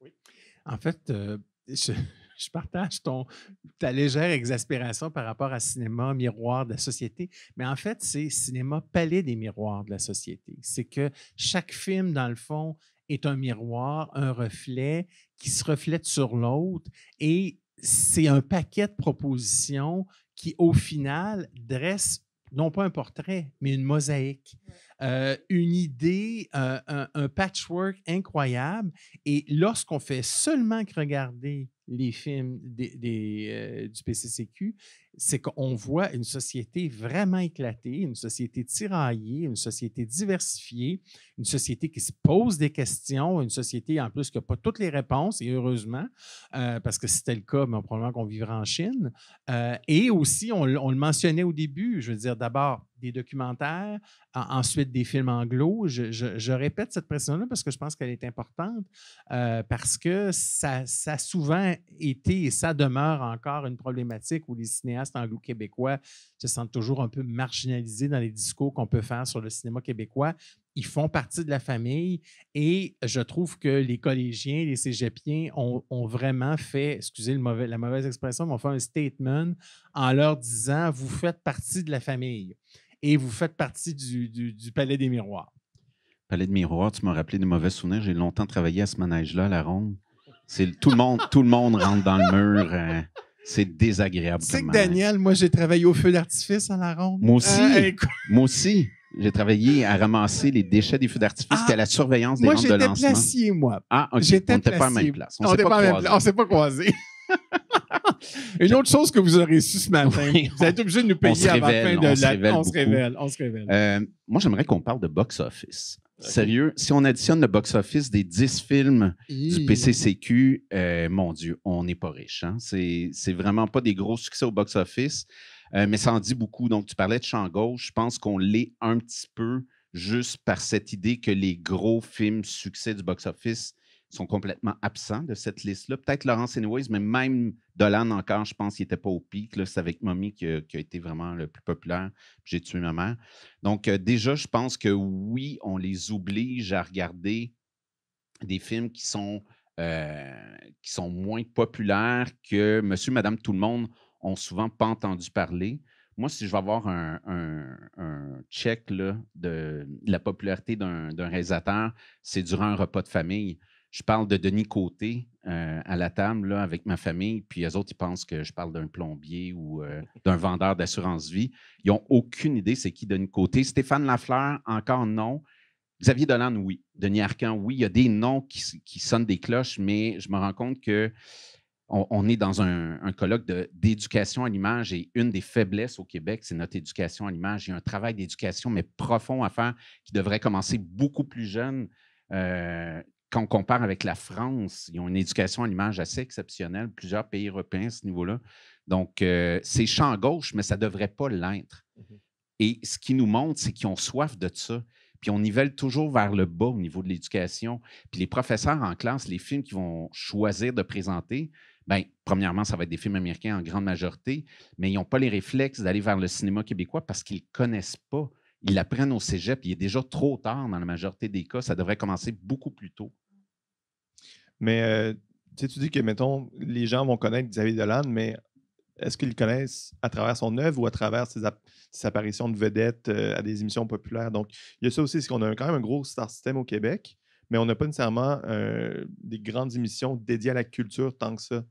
Oui. En fait, je, je partage ton, ta légère exaspération par rapport à cinéma miroir de la société, mais en fait, c'est cinéma palais des miroirs de la société. C'est que chaque film, dans le fond, est un miroir, un reflet qui se reflète sur l'autre et c'est un paquet de propositions qui, au final, dresse non pas un portrait, mais une mosaïque, euh, une idée, euh, un, un, patchwork incroyable. Et lorsqu'on fait seulement que regarder les films des, des euh, du PCCQ c'est qu'on voit une société vraiment éclatée, une société tiraillée, une société diversifiée, une société qui se pose des questions, une société en plus qui n'a pas toutes les réponses, et heureusement, euh, parce que c'était le cas, mais ben, probablement qu'on vivrait en Chine. Euh, et aussi, on, le mentionnait au début, je veux dire, d'abord des documentaires, ensuite des films anglo. Je, je, répète cette pression-là parce que je pense qu'elle est importante, euh, parce que ça, ça a souvent été et ça demeure encore une problématique où les cinéastes anglo-québécois se sentent toujours un peu marginalisés dans les discours qu'on peut faire sur le cinéma québécois. Ils font partie de la famille et je trouve que les collégiens, les cégepiens ont, vraiment fait, excusez le mauvais, la mauvaise expression, mais ont fait un statement en leur disant vous faites partie de la famille et vous faites partie du, du, Palais des Miroirs. Palais des Miroirs, tu m'as rappelé de mauvais souvenirs. J'ai longtemps travaillé à ce manège-là, à la ronde. C'est tout le monde, tout le monde rentre dans le mur. Euh, c'est désagréable. Tu sais que Daniel, moi, j'ai travaillé au feu d'artifice à la ronde. Moi aussi. Euh, moi aussi. J'ai travaillé à ramasser les déchets des feux d'artifice ah, à la surveillance des gens de lancement. Moi, j'étais placier, moi. Ah, OK. J'étais on n'était pas à même place. On ne s'est pas, croisés. Une autre chose que vous aurez su ce matin, vous êtes obligé de nous payer avant la fin de l'année. on se révèle, on se révèle. Euh, moi, j'aimerais qu'on parle de box-office. Sérieux, si on additionne le box-office des 10 films du PCCQ, euh, mon Dieu, on n'est pas riche. Hein. Ce C'est vraiment pas des gros succès au box-office, euh, mais ça en dit beaucoup. Donc, tu parlais de champ gauche. Je pense qu'on l'est un petit peu juste par cette idée que les gros films succès du box-office sont complètement absents de cette liste-là. Peut-être Laurence Anyways, mais même Dolan encore, je pense qu'il n'était pas au pic. C'est avec Mommy qui a, été vraiment le plus populaire. J'ai tué ma mère. Donc, euh, déjà, je pense que oui, on les oblige à regarder des films qui sont, euh, qui sont moins populaires que Monsieur, Madame, tout le monde ont souvent pas entendu parler. Moi, si je vais avoir un, check de, la popularité d'un réalisateur, c'est durant un repas de famille je parle de Denis Côté euh, à la table là, avec ma famille, puis les autres, ils pensent que je parle d'un plombier ou euh, d'un vendeur d'assurance vie. Ils n'ont aucune idée c'est qui Denis Côté. Stéphane Lafleur, encore non. Xavier Dolan, oui. Denis Arcan, oui. Il y a des noms qui, qui sonnent des cloches, mais je me rends compte que on, est dans un, colloque d'éducation à l'image et une des faiblesses au Québec, c'est notre éducation à l'image. Il y a un travail d'éducation, mais profond à faire qui devrait commencer beaucoup plus jeune. Euh, quand on compare avec la France, ils ont une éducation à l'image assez exceptionnelle, plusieurs pays européens à ce niveau-là. Donc, euh, c'est champ gauche, mais ça ne devrait pas l'être. Mhm. Et ce qui nous montre, c'est qu'ils ont soif de ça. Puis on nivelle toujours vers le bas au niveau de l'éducation. Puis les professeurs en classe, les films qu'ils vont choisir de présenter, bien, premièrement, ça va être des films américains en grande majorité, mais ils n'ont pas les réflexes d'aller vers le cinéma québécois parce qu'ils ne connaissent pas ils apprennent au cégep. Il est déjà trop tard dans la majorité des cas. Ça devrait commencer beaucoup plus tôt. Mais euh, tu dis que, mettons, les gens vont connaître Xavier Dolan, mais est-ce qu'ils le connaissent à travers son œuvre ou à travers ses, apparitions de vedettes euh, à des émissions populaires? Donc, il y a ça aussi, c'est qu'on a quand même un gros star system au Québec mais on n'a pas nécessairement euh, des grandes émissions dédiées à la culture tant que ça.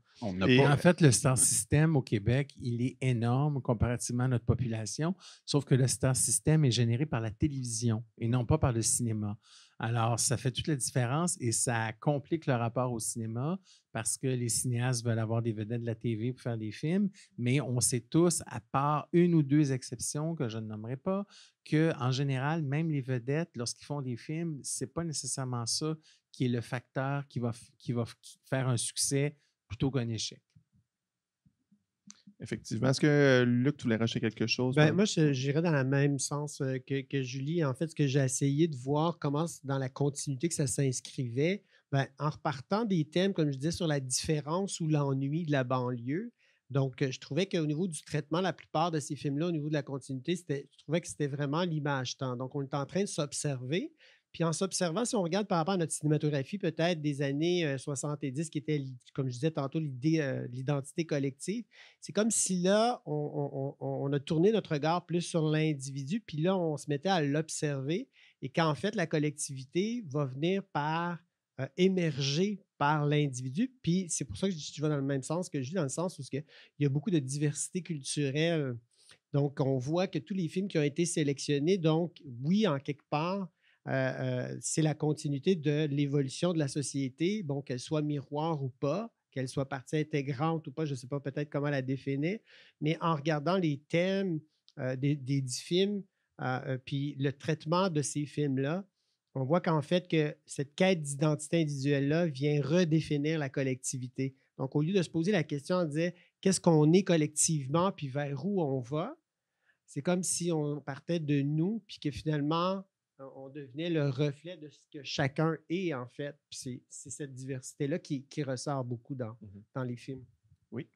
Et En fait, le star-système au Québec, il est énorme comparativement à notre population, sauf que le star-système est généré par la télévision et non pas par le cinéma. Alors, ça fait toute la différence et ça complique le rapport au cinéma, parce que les cinéastes veulent avoir des vedettes de la TV pour faire des films, mais on sait tous, à part une ou deux exceptions que je ne nommerai pas, que en général, même les vedettes, lorsqu'ils font des films, c'est pas nécessairement ça qui est le facteur qui va, qui va faire un succès plutôt qu'un échec. Effectivement. Est-ce que Luc, tu voulais racheter quelque chose? Ben, moi, j'irais dans le même sens euh, que, que, Julie. En fait, ce que j'ai essayé de voir, comment dans la continuité que ça s'inscrivait, ben, en repartant des thèmes, comme je disais, sur la différence ou l'ennui de la banlieue, donc, euh, je trouvais qu'au niveau du traitement, la plupart de ces films-là, au niveau de la continuité, je trouvais que c'était vraiment limage Donc, on est en train de s'observer. Puis en s'observant, si on regarde par rapport à notre cinématographie, peut-être des années 70, euh, qui était, comme je disais tantôt, l'idée, euh, l'identité collective, c'est comme si là, on, on a tourné notre regard plus sur l'individu, puis là, on se mettait à l'observer, et qu'en fait, la collectivité va venir par émergé par l'individu. Puis c'est pour ça que je dis tu vas dans le même sens que je dis, dans le sens où il y a beaucoup de diversité culturelle. Donc, on voit que tous les films qui ont été sélectionnés, donc oui, en quelque part, euh, euh, c'est la continuité de l'évolution de la société, bon, qu'elle soit miroir ou pas, qu'elle soit partie intégrante ou pas, je ne sais pas peut-être comment la définir, mais en regardant les thèmes euh, des, des, dix films, puis le traitement de ces films-là, on voit qu'en fait que cette quête d'identité individuelle-là vient redéfinir la collectivité. Donc, au lieu de se poser la question de dire qu'est-ce qu'on est collectivement, puis vers où on va, c'est comme si on partait de nous, puis que finalement, on devenait le reflet de ce que chacun est, en fait. Puis c'est cette diversité-là qui, ressort beaucoup dans, mhm. dans les films. Oui.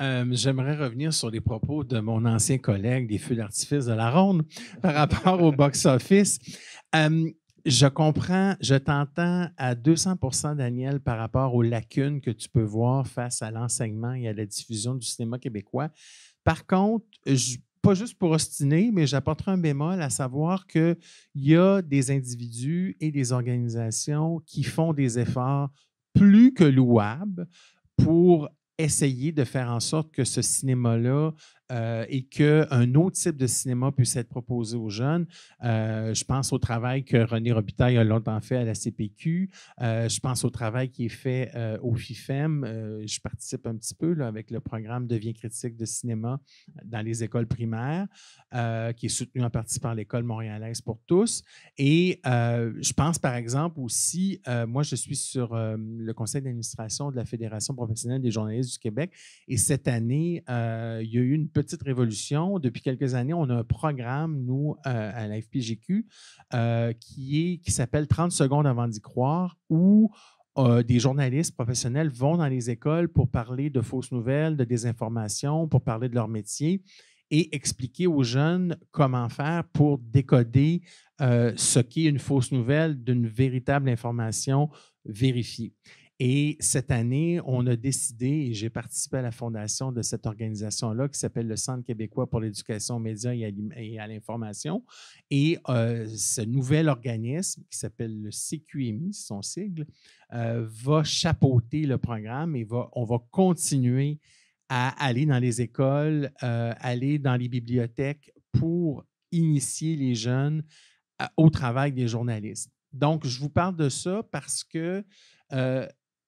Euh, j'aimerais revenir sur les propos de mon ancien collègue des Feux d'artifice de la Ronde par rapport au box-office. Euh, je comprends, je t'entends à 200 Daniel, par rapport aux lacunes que tu peux voir face à l'enseignement et à la diffusion du cinéma québécois. Par contre, pas juste pour ostiner, mais j'apporterai un bémol à savoir qu'il y a des individus et des organisations qui font des efforts plus que louables pour essayer de faire en sorte que ce cinéma-là euh, et qu'un autre type de cinéma puisse être proposé aux jeunes. Euh, je pense au travail que René Robitaille a longtemps fait à la CPQ. Euh, je pense au travail qui est fait au FIFEM. je participe un petit peu là, avec le programme Deviens critique de cinéma dans les écoles primaires, qui est soutenu en partie par l'École montréalaise pour tous. Et je pense, par exemple, aussi, moi, je suis sur le conseil d'administration de la Fédération professionnelle des journalistes du Québec. Et cette année, il y a eu une petite révolution. Depuis quelques années, on a un programme, nous, euh, à la FPGQ, euh, qui s'appelle 30 secondes avant d'y croire, où euh, des journalistes professionnels vont dans les écoles pour parler de fausses nouvelles, de désinformation, pour parler de leur métier et expliquer aux jeunes comment faire pour décoder ce ce est une fausse nouvelle d'une véritable information vérifiée. Et cette année, on a décidé, et j'ai participé à la fondation de cette organisation-là qui s'appelle le Centre québécois pour l'éducation aux médias et à l'information. Et euh, ce nouvel organisme qui s'appelle le CQMI, son sigle, euh, va chapeauter le programme et va, on va continuer à aller dans les écoles, euh, aller dans les bibliothèques pour initier les jeunes au travail des journalistes. Donc, je vous parle de ça parce que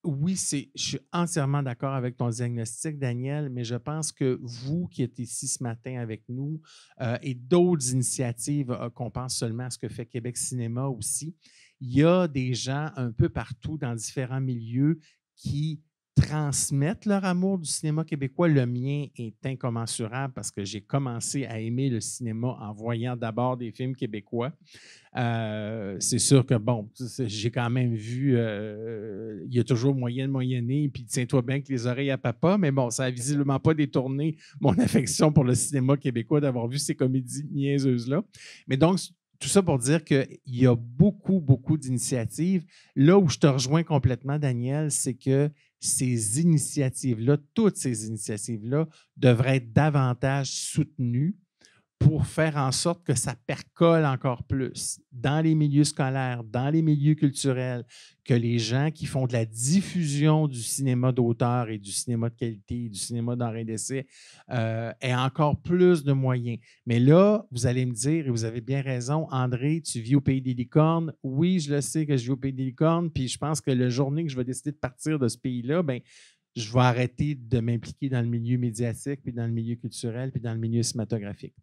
oui, c'est, je suis entièrement d'accord avec ton diagnostic, Daniel, mais je pense que vous qui êtes ici ce matin avec nous euh, et d'autres initiatives euh, qu'on pense seulement à ce que fait Québec Cinéma aussi, il y a des gens un peu partout dans différents milieux qui transmettent leur amour du cinéma québécois. Le mien est incommensurable parce que j'ai commencé à aimer le cinéma en voyant d'abord des films québécois. Euh, c'est sûr que, bon, j'ai quand même vu, euh, il y a toujours moyenne de puis tiens-toi bien que les oreilles à papa, mais bon, ça n'a visiblement pas détourné mon affection pour le cinéma québécois d'avoir vu ces comédies niaiseuses-là. Mais donc, tout ça pour dire qu'il y a beaucoup, beaucoup d'initiatives. Là où je te rejoins complètement, Daniel, c'est que ces initiatives-là, toutes ces initiatives-là, devraient être davantage soutenues pour faire en sorte que ça percole encore plus dans les milieux scolaires, dans les milieux culturels, que les gens qui font de la diffusion du cinéma d'auteur et du cinéma de qualité, du cinéma d'arrêt d'essai, euh, aient encore plus de moyens. Mais là, vous allez me dire, et vous avez bien raison, André, tu vis au pays des licornes. Oui, je le sais que je vis au pays des licornes, puis je pense que le journée que je vais décider de partir de ce pays-là, ben je vais arrêter de m'impliquer dans le milieu médiatique, puis dans le milieu culturel, puis dans le milieu cinématographique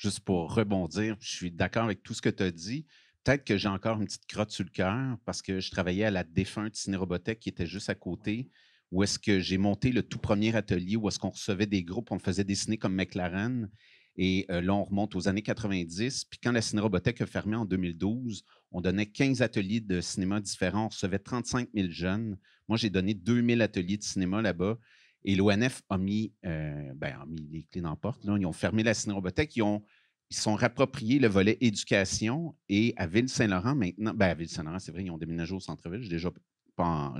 juste pour rebondir, je suis d'accord avec tout ce que tu as dit. Peut-être que j'ai encore une petite crotte sur le cœur parce que je travaillais à la défunte Cinérobotech qui était juste à côté, où est-ce que j'ai monté le tout premier atelier où est-ce qu'on recevait des groupes, on faisait dessiner comme McLaren. Et euh, là, on remonte aux années 90. Puis quand la Cinérobotech a fermé en 2012, on donnait 15 ateliers de cinéma différents. On recevait 35 000 jeunes. Moi, j'ai donné 2000 ateliers de cinéma là-bas. Et l'ONF euh, ben, a mis, les clés dans la porte. Ils ont fermé la cinérobothèque. Ils ont ils sont rappropriés le volet éducation et à Ville-Saint-Laurent maintenant, ben à Ville-Saint-Laurent, c'est vrai, ils ont déménagé au centre-ville, je déjà,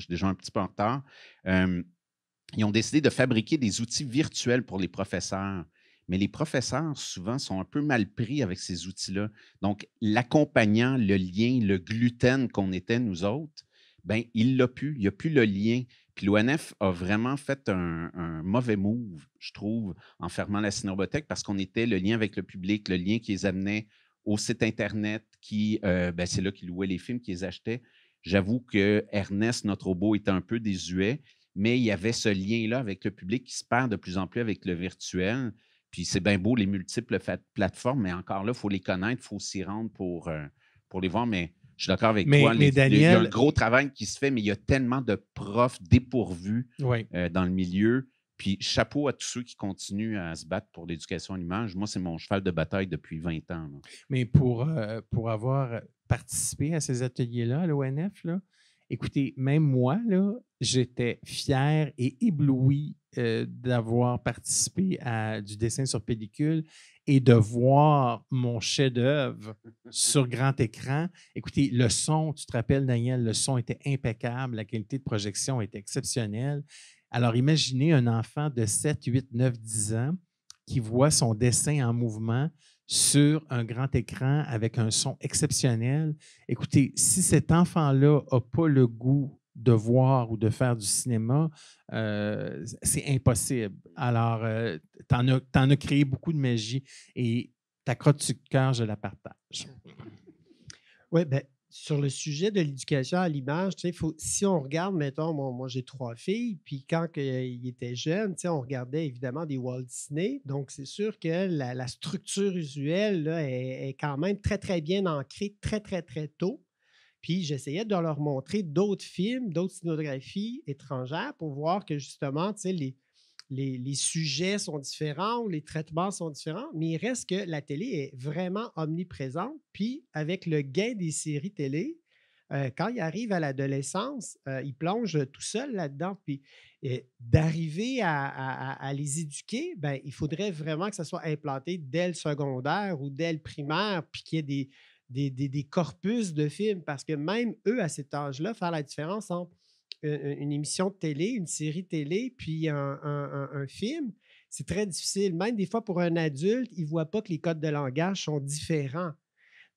déjà un petit peu en retard. ils ont décidé de fabriquer des outils virtuels pour les professeurs. Mais les professeurs, souvent, sont un peu mal pris avec ces outils-là. Donc, l'accompagnant, le lien, le gluten qu'on était, nous autres, ben, il l'a plus. Il n'y a plus le lien l'ONF a vraiment fait un, mauvais move, je trouve, en fermant la cinébotèque parce qu'on était le lien avec le public, le lien qui les amenait au site Internet, qui, euh, ben, c'est là qu'ils louaient les films, qu'ils achetaient. J'avoue que Ernest, notre robot, était un peu désuet, mais il y avait ce lien-là avec le public qui se perd de plus en plus avec le virtuel. Puis c'est bien beau, les multiples plateformes, mais encore là, il faut les connaître, il faut s'y rendre pour, euh, pour les voir. Mais je suis d'accord avec toi. Mais Il y a un gros travail qui se fait, mais il y a tellement de profs dépourvus euh, dans le milieu. Puis chapeau à tous ceux qui continuent à se battre pour l'éducation à l'image. Moi, c'est mon cheval de bataille depuis 20 ans. Mais pour, euh, pour avoir participé à ces ateliers-là à l'ONF, écoutez, même moi, j'étais fier et ébloui euh, d'avoir participé à du dessin sur pellicule et de voir mon chef-d'œuvre sur grand écran. Écoutez, le son, tu te rappelles, Daniel, le son était impeccable, la qualité de projection était exceptionnelle. Alors imaginez un enfant de 7, 8, 9, 10 ans qui voit son dessin en mouvement sur un grand écran avec un son exceptionnel. Écoutez, si cet enfant-là n'a pas le goût de voir ou de faire du cinéma, euh, c'est impossible. Alors, euh, tu en, as créé beaucoup de magie et ta crotte du cœur, je la partage. Oui, bien, sur le sujet de l'éducation à l'image, faut, si on regarde, mettons, moi j'ai trois filles, puis quand ils étaient jeunes, on regardait évidemment des Walt Disney, donc c'est sûr que la, structure usuelle est, est, quand même très, très bien ancrée très, très, très tôt. Puis j'essayais de leur montrer d'autres films, d'autres cinématographies étrangères pour voir que justement, tu sais, les, sujets sont différents, les traitements sont différents, mais il reste que la télé est vraiment omniprésente. Puis avec le gain des séries télé, euh, quand ils arrivent à l'adolescence, ils euh, il plonge tout seuls là-dedans. Puis euh, d'arriver à, les éduquer, ben, il faudrait vraiment que ça soit implanté dès le secondaire ou dès le primaire, puis qu'il y ait des, des, corpus de films, parce que même eux, à cet âge-là, faire la différence entre une, émission de télé, une série télé, puis un, film, c'est très difficile. Même des fois, pour un adulte, il ne voit pas que les codes de langage sont différents.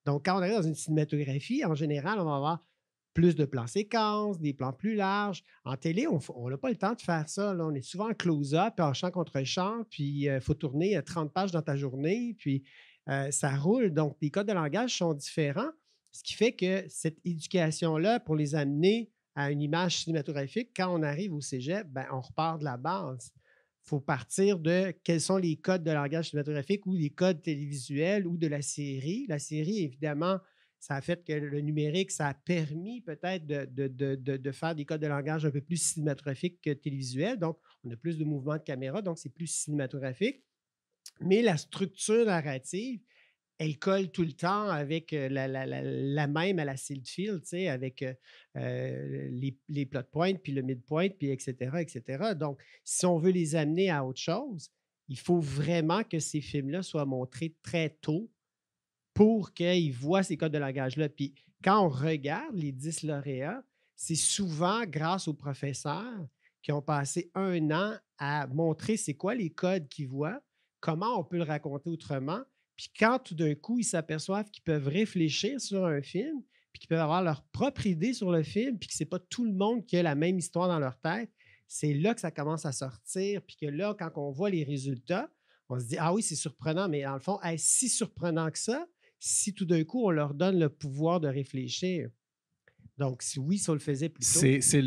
Donc, quand on arrive dans une cinématographie, en général, on va avoir plus de plans séquences, des plans plus larges. En télé, on n'a pas le temps de faire ça. on est souvent en close-up, en champ contre champ, puis il euh, faut tourner 30 euh, pages dans ta journée. Puis euh, ça roule. Donc, les codes de langage sont différents, ce qui fait que cette éducation-là, pour les amener à une image cinématographique, quand on arrive au cégep, ben, on repart de la base. Il faut partir de quels sont les codes de langage cinématographique ou les codes télévisuels ou de la série. La série, évidemment, ça a fait que le numérique, ça a permis peut-être de, de, faire des codes de langage un peu plus cinématographiques que télévisuels. Donc, on a plus de mouvements de caméra, donc c'est plus cinématographique. Mais la structure narrative, elle colle tout le temps avec la, même à la sais, avec les, les, plot points, puis le midpoint, puis etc., etc. Donc, si on veut les amener à autre chose, il faut vraiment que ces films-là soient montrés très tôt pour qu'ils voient ces codes de langage-là. Puis quand on regarde les dix lauréats, c'est souvent grâce aux professeurs qui ont passé un an à montrer c'est quoi les codes qu'ils voient comment on peut le raconter autrement. Puis quand tout d'un coup, ils s'aperçoivent qu'ils peuvent réfléchir sur un film, puis qu'ils peuvent avoir leur propre idée sur le film, puis que ce n'est pas tout le monde qui a la même histoire dans leur tête, c'est là que ça commence à sortir, puis que là, quand on voit les résultats, on se dit, ah oui, c'est surprenant, mais dans le fond, est si surprenant que ça si tout d'un coup, on leur donne le pouvoir de réfléchir? Donc, si oui, ça le faisait plus tôt.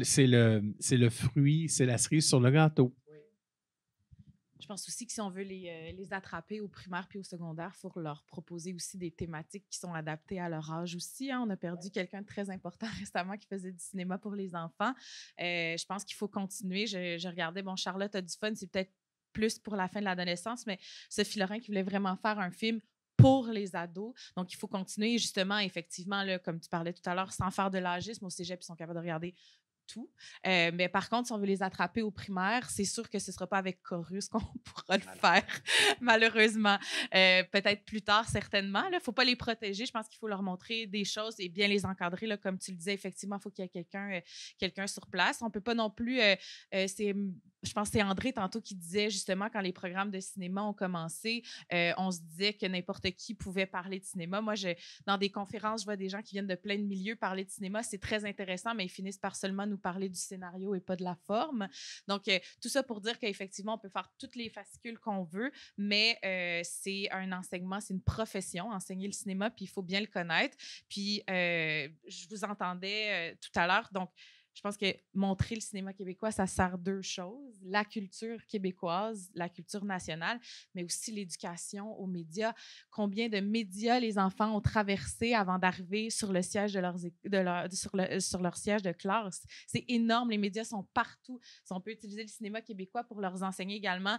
C'est le, le fruit, c'est la cerise sur le gâteau. Je pense aussi que si on veut les, euh, attraper au primaire puis au secondaire, il faut leur proposer aussi des thématiques qui sont adaptées à leur âge aussi. Hein. On a perdu quelqu'un de très important récemment qui faisait du cinéma pour les enfants. Euh, je pense qu'il faut continuer. Je, je, regardais, bon, Charlotte a du fun, c'est peut-être plus pour la fin de l'adolescence, mais Sophie Laurent qui voulait vraiment faire un film pour les ados. Donc, il faut continuer justement, effectivement, là, comme tu parlais tout à l'heure, sans faire de l'âgisme. Au cégep, ils sont capables de regarder tout. Euh, mais par contre, si on veut les attraper au primaire, c'est sûr que ce ne sera pas avec Chorus qu'on pourra le faire, malheureusement. Euh, peut-être plus tard, certainement. Il ne faut pas les protéger. Je pense qu'il faut leur montrer des choses et bien les encadrer. Là, comme tu le disais, effectivement, il faut qu'il y ait quelqu'un euh, quelqu'un sur place. On ne peut pas non plus je pense que c'est André tantôt qui disait justement quand les programmes de cinéma ont commencé, euh, on se disait que n'importe qui pouvait parler de cinéma. Moi, dans des conférences, je vois des gens qui viennent de plein de milieux parler de cinéma. C'est très intéressant, mais ils finissent par seulement nous parler du scénario et pas de la forme. Donc, euh, tout ça pour dire qu'effectivement, on peut faire toutes les fascicules qu'on veut, mais euh, c'est un enseignement, c'est une profession, enseigner le cinéma, puis il faut bien le connaître. Puis, je vous entendais tout à l'heure, donc je pense que montrer le cinéma québécois, ça sert deux choses. La culture québécoise, la culture nationale, mais aussi l'éducation aux médias. Combien de médias les enfants ont traversé avant d'arriver sur le siège de, leurs, leur, sur, leur siège de classe. C'est énorme. Les médias sont partout. on peut utiliser le cinéma québécois pour leur enseigner également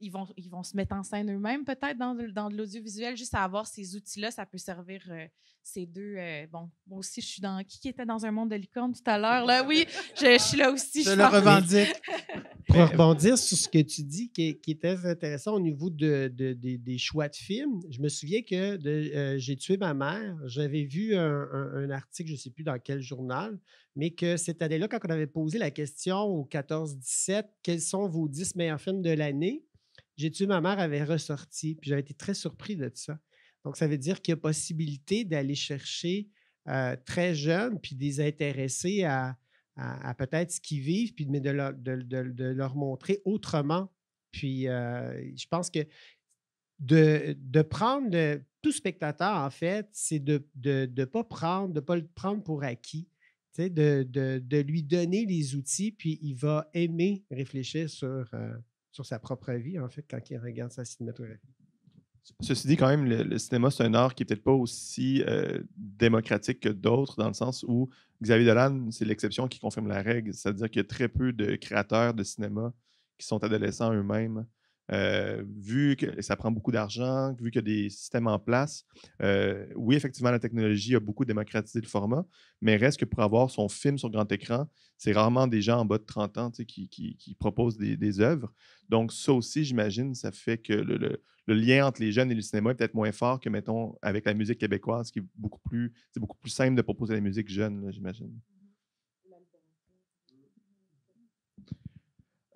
ils vont, ils vont se mettre en scène eux-mêmes peut-être dans, dans de l'audiovisuel, juste à avoir ces outils-là, ça peut servir euh, ces deux. Euh, bon, moi aussi, je suis dans. Qui, était dans un monde de licorne tout à l'heure? Là, oui, je, suis là aussi. Je, le revendique. Pour rebondir sur ce que tu dis, qui, était intéressant au niveau de, de, des choix de films, je me souviens que de, euh, J'ai tué ma mère, j'avais vu un, un article, je ne sais plus dans quel journal, mais que cette année-là, quand on avait posé la question au 14-17, quels sont vos 10 meilleurs films de l'année? J'ai tué ma mère avait ressorti, puis j'avais été très surpris de ça. Donc, ça veut dire qu'il y a possibilité d'aller chercher euh, très jeunes, puis des intéressés à, à, peut-être ce qu'ils vivent, puis de leur, montrer autrement. Puis, euh, je pense que de, prendre tout spectateur, en fait, c'est de ne pas prendre, de pas le prendre pour acquis. De, de, lui donner les outils, puis il va aimer réfléchir sur, euh, sur sa propre vie, en fait, quand il regarde sa cinématographie. Ceci dit, quand même, le, cinéma, c'est un art qui n'est peut-être pas aussi euh, démocratique que d'autres, dans le sens où Xavier Dolan, c'est l'exception qui confirme la règle. C'est-à-dire qu'il y a très peu de créateurs de cinéma qui sont adolescents eux-mêmes. Euh, vu que ça prend beaucoup d'argent, vu qu'il y a des systèmes en place, euh, oui, effectivement, la technologie a beaucoup démocratisé le format, mais reste que pour avoir son film sur grand écran, c'est rarement des gens en bas de 30 ans qui, proposent des, des, œuvres. Donc, ça aussi, j'imagine, ça fait que le, lien entre les jeunes et le cinéma est peut-être moins fort que, mettons, avec la musique québécoise, qui est beaucoup plus, c'est beaucoup plus simple de proposer la musique jeune, j'imagine.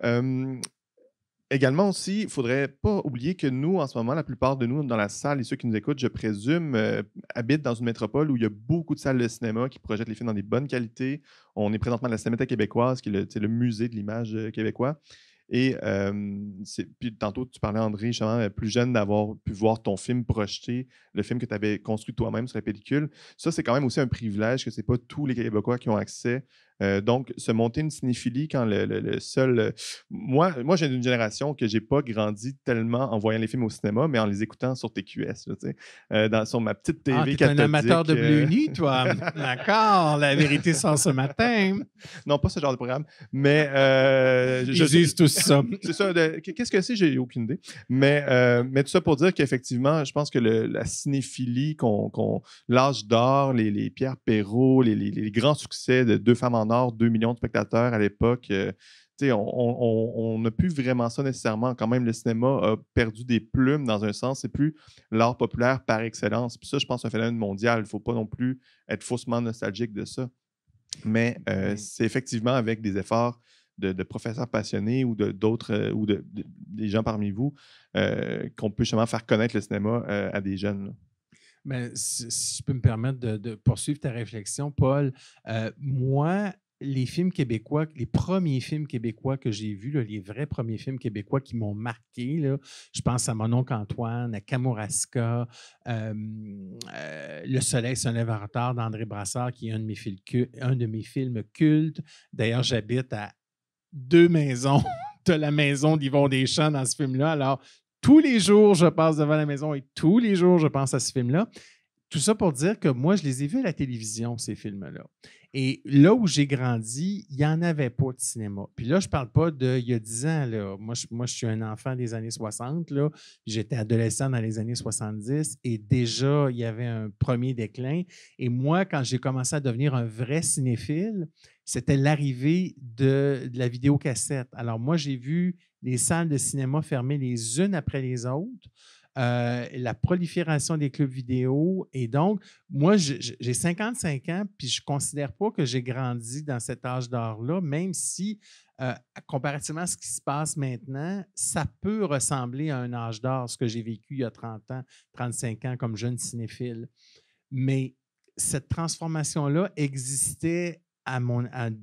Euh, également aussi, il ne faudrait pas oublier que nous, en ce moment, la plupart de nous dans la salle et ceux qui nous écoutent, je présume, euh, habitent dans une métropole où il y a beaucoup de salles de cinéma qui projettent les films dans des bonnes qualités. On est présentement à la Cinémathèque québécoise, qui est le, musée de l'image euh, québécois. Et euh, puis tantôt, tu parlais, André, justement, plus jeune, d'avoir pu voir ton film projeté, le film que tu avais construit toi-même sur la pellicule. Ça, c'est quand même aussi un privilège que ce n'est pas tous les Québécois qui ont accès euh, donc, se monter une cinéphilie quand le, seul. Euh, moi, moi j'ai une génération que j'ai pas grandi tellement en voyant les films au cinéma, mais en les écoutant sur TQS, euh, dans, sur ma petite TV ah, es un amateur de Bleu toi. D'accord, la vérité sort ce matin. Non, pas ce genre de programme, mais. je, dis tout ça. Qu'est-ce que c'est J'ai aucune idée. Mais, mais tout ça pour dire qu'effectivement, je pense que la cinéphilie, qu'on, l'âge d'or, les, les, Pierre Perrault, les, les grands succès de Deux femmes en en or, 2 millions de spectateurs à l'époque. Euh, sais, on n'a plus vraiment ça nécessairement. Quand même, le cinéma a perdu des plumes dans un sens. C'est plus l'art populaire par excellence. Puis ça, je pense, c'est un phénomène mondial. Il ne faut pas non plus être faussement nostalgique de ça. Mais euh, c'est effectivement avec des efforts de, professeurs passionnés ou d'autres euh, ou de, des gens parmi vous qu'on peut justement faire connaître le cinéma à des jeunes. Mais si, tu je peux me permettre de, poursuivre ta réflexion, Paul, euh, moi, les films québécois, les premiers films québécois que j'ai vus, les vrais premiers films québécois qui m'ont marqué, je pense à Mon oncle Antoine, à Kamouraska, euh, euh, Le soleil se lève en retard d'André Brassard, qui est un de mes, un de mes films cultes. D'ailleurs, j'habite à deux maisons de la maison d'Yvon Deschamps dans ce film-là. Alors, tous les jours, je passe devant la maison et tous les jours, je pense à ce film-là. Tout ça pour dire que moi, je les ai vus à la télévision, ces films-là. Et là où j'ai grandi, il n'y en avait pas de cinéma. Puis là, je ne parle pas de il y a 10 ans. Là. Moi, je, suis un enfant des années 60. Là. J'étais adolescent dans les années 70 et déjà, il y avait un premier déclin. Et moi, quand j'ai commencé à devenir un vrai cinéphile, c'était l'arrivée de, de la vidéocassette. Alors moi, j'ai vu les salles de cinéma fermer les unes après les autres. Euh, la prolifération des clubs vidéo. Et donc, moi, j'ai 55 ans, puis je ne considère pas que j'ai grandi dans cet âge d'or-là, même si, euh, comparativement à ce qui se passe maintenant, ça peut ressembler à un âge d'or, ce que j'ai vécu il y a 30 ans, 35 ans comme jeune cinéphile. Mais cette transformation-là existait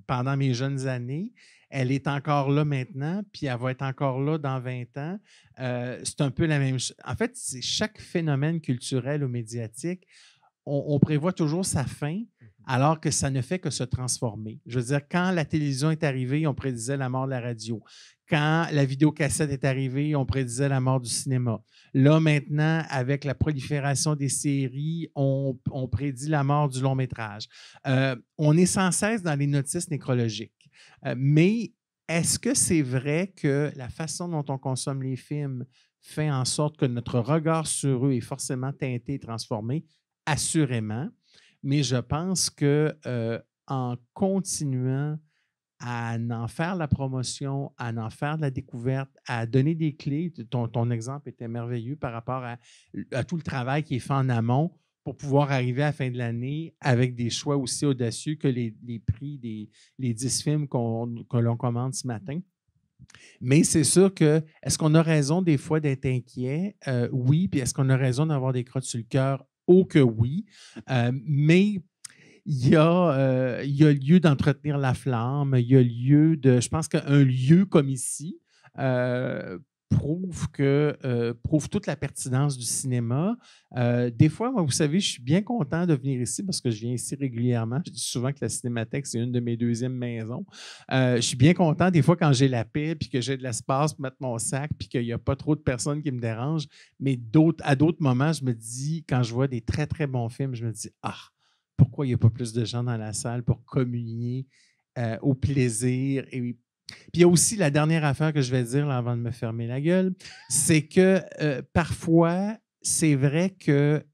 pendant mes jeunes années. Elle est encore là maintenant, puis elle va être encore là dans 20 ans. Euh, c'est un peu la même chose. En fait, chaque phénomène culturel ou médiatique, on, on, prévoit toujours sa fin, mmh alors que ça ne fait que se transformer. Je veux dire, quand la télévision est arrivée, on prédisait la mort de la radio quand la vidéocassette est arrivée, on prédisait la mort du cinéma. Là, maintenant, avec la prolifération des séries, on, prédit la mort du long métrage. Euh, on est sans cesse dans les notices nécrologiques. Euh, mais est-ce que c'est vrai que la façon dont on consomme les films fait en sorte que notre regard sur eux est forcément teinté et transformé? Assurément. Mais je pense que euh, en continuant à en faire la promotion, à en faire de la découverte, à donner des clés. Ton, ton exemple était merveilleux par rapport à, tout le travail qui est fait en amont pour pouvoir arriver à la fin de l'année avec des choix aussi audacieux que les, les prix des les 10 films que l'on commande ce matin. Mais c'est sûr que, est-ce qu'on a raison des fois d'être inquiet? Euh, oui. Puis est-ce qu'on a raison d'avoir des crottes sur le cœur? Oh que oui. Euh, mais il y, a, euh, il a lieu d'entretenir la flamme, il y a lieu de. Je pense qu'un lieu comme ici euh, prouve que euh, prouve toute la pertinence du cinéma. des fois, vous savez, je suis bien content de venir ici parce que je viens ici régulièrement. Je dis souvent que la Cinémathèque, c'est une de mes deuxièmes maisons. je suis bien content des fois quand j'ai la paix, puis que j'ai de l'espace pour mettre mon sac, puis qu'il n'y a pas trop de personnes qui me dérangent. Mais d'autres, à d'autres moments, je me dis, quand je vois des très, très bons films, je me dis, ah, pourquoi il n'y a pas plus de gens dans la salle pour communier euh, au plaisir. Et, puis il y a aussi la dernière affaire que je vais dire avant de me fermer la gueule, c'est que euh, parfois, c'est vrai que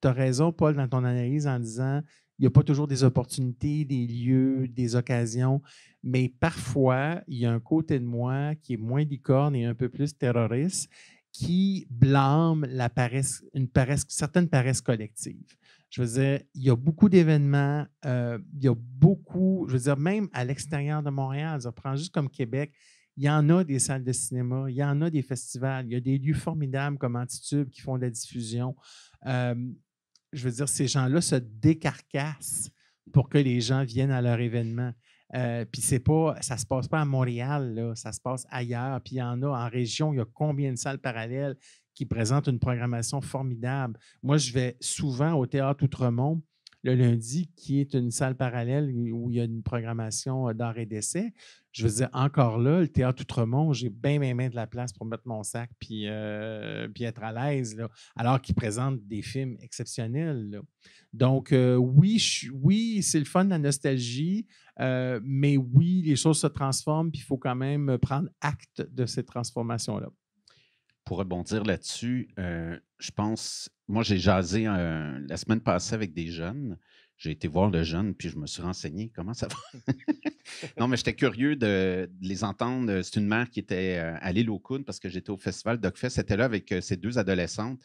tu as raison, Paul, dans ton analyse en disant il n'y a pas toujours des opportunités, des lieux, des occasions, mais parfois, il y a un côté de moi qui est moins licorne et un peu plus terroriste qui blâme la paresse, une paresse, certaines paresses collectives. Je veux dire, il y a beaucoup d'événements, euh, il y a beaucoup, je veux dire, même à l'extérieur de Montréal, je prends juste comme Québec, il y en a des salles de cinéma, il y en a des festivals, il y a des lieux formidables comme Antitube qui font de la diffusion. Euh, je veux dire, ces gens-là se décarcassent pour que les gens viennent à leur événement. Euh, puis c'est pas, ça se passe pas à Montréal, ça se passe ailleurs. Puis il y en a en région, il y a combien de salles parallèles qui présente une programmation formidable. Moi, je vais souvent au Théâtre Outremont le lundi, qui est une salle parallèle où il y a une programmation euh, d'art et d'essai. Je veux dire, encore là, le Théâtre Outremont, j'ai bien, bien, bien de la place pour mettre mon sac puis, euh, puis être à l'aise, alors qu'ils présente des films exceptionnels. Donc, euh, oui, oui c'est le fun, la nostalgie, mais oui, les choses se transforment, puis il faut quand même prendre acte de cette transformation là pour rebondir là-dessus, euh, je pense, moi j'ai jasé la semaine passée avec des jeunes. J'ai été voir le jeune, puis je me suis renseigné comment ça va. non, mais j'étais curieux de, les entendre. C'est une mère qui était à l'île aux parce que j'étais au festival DocFest. C'était là avec euh, ses deux adolescentes.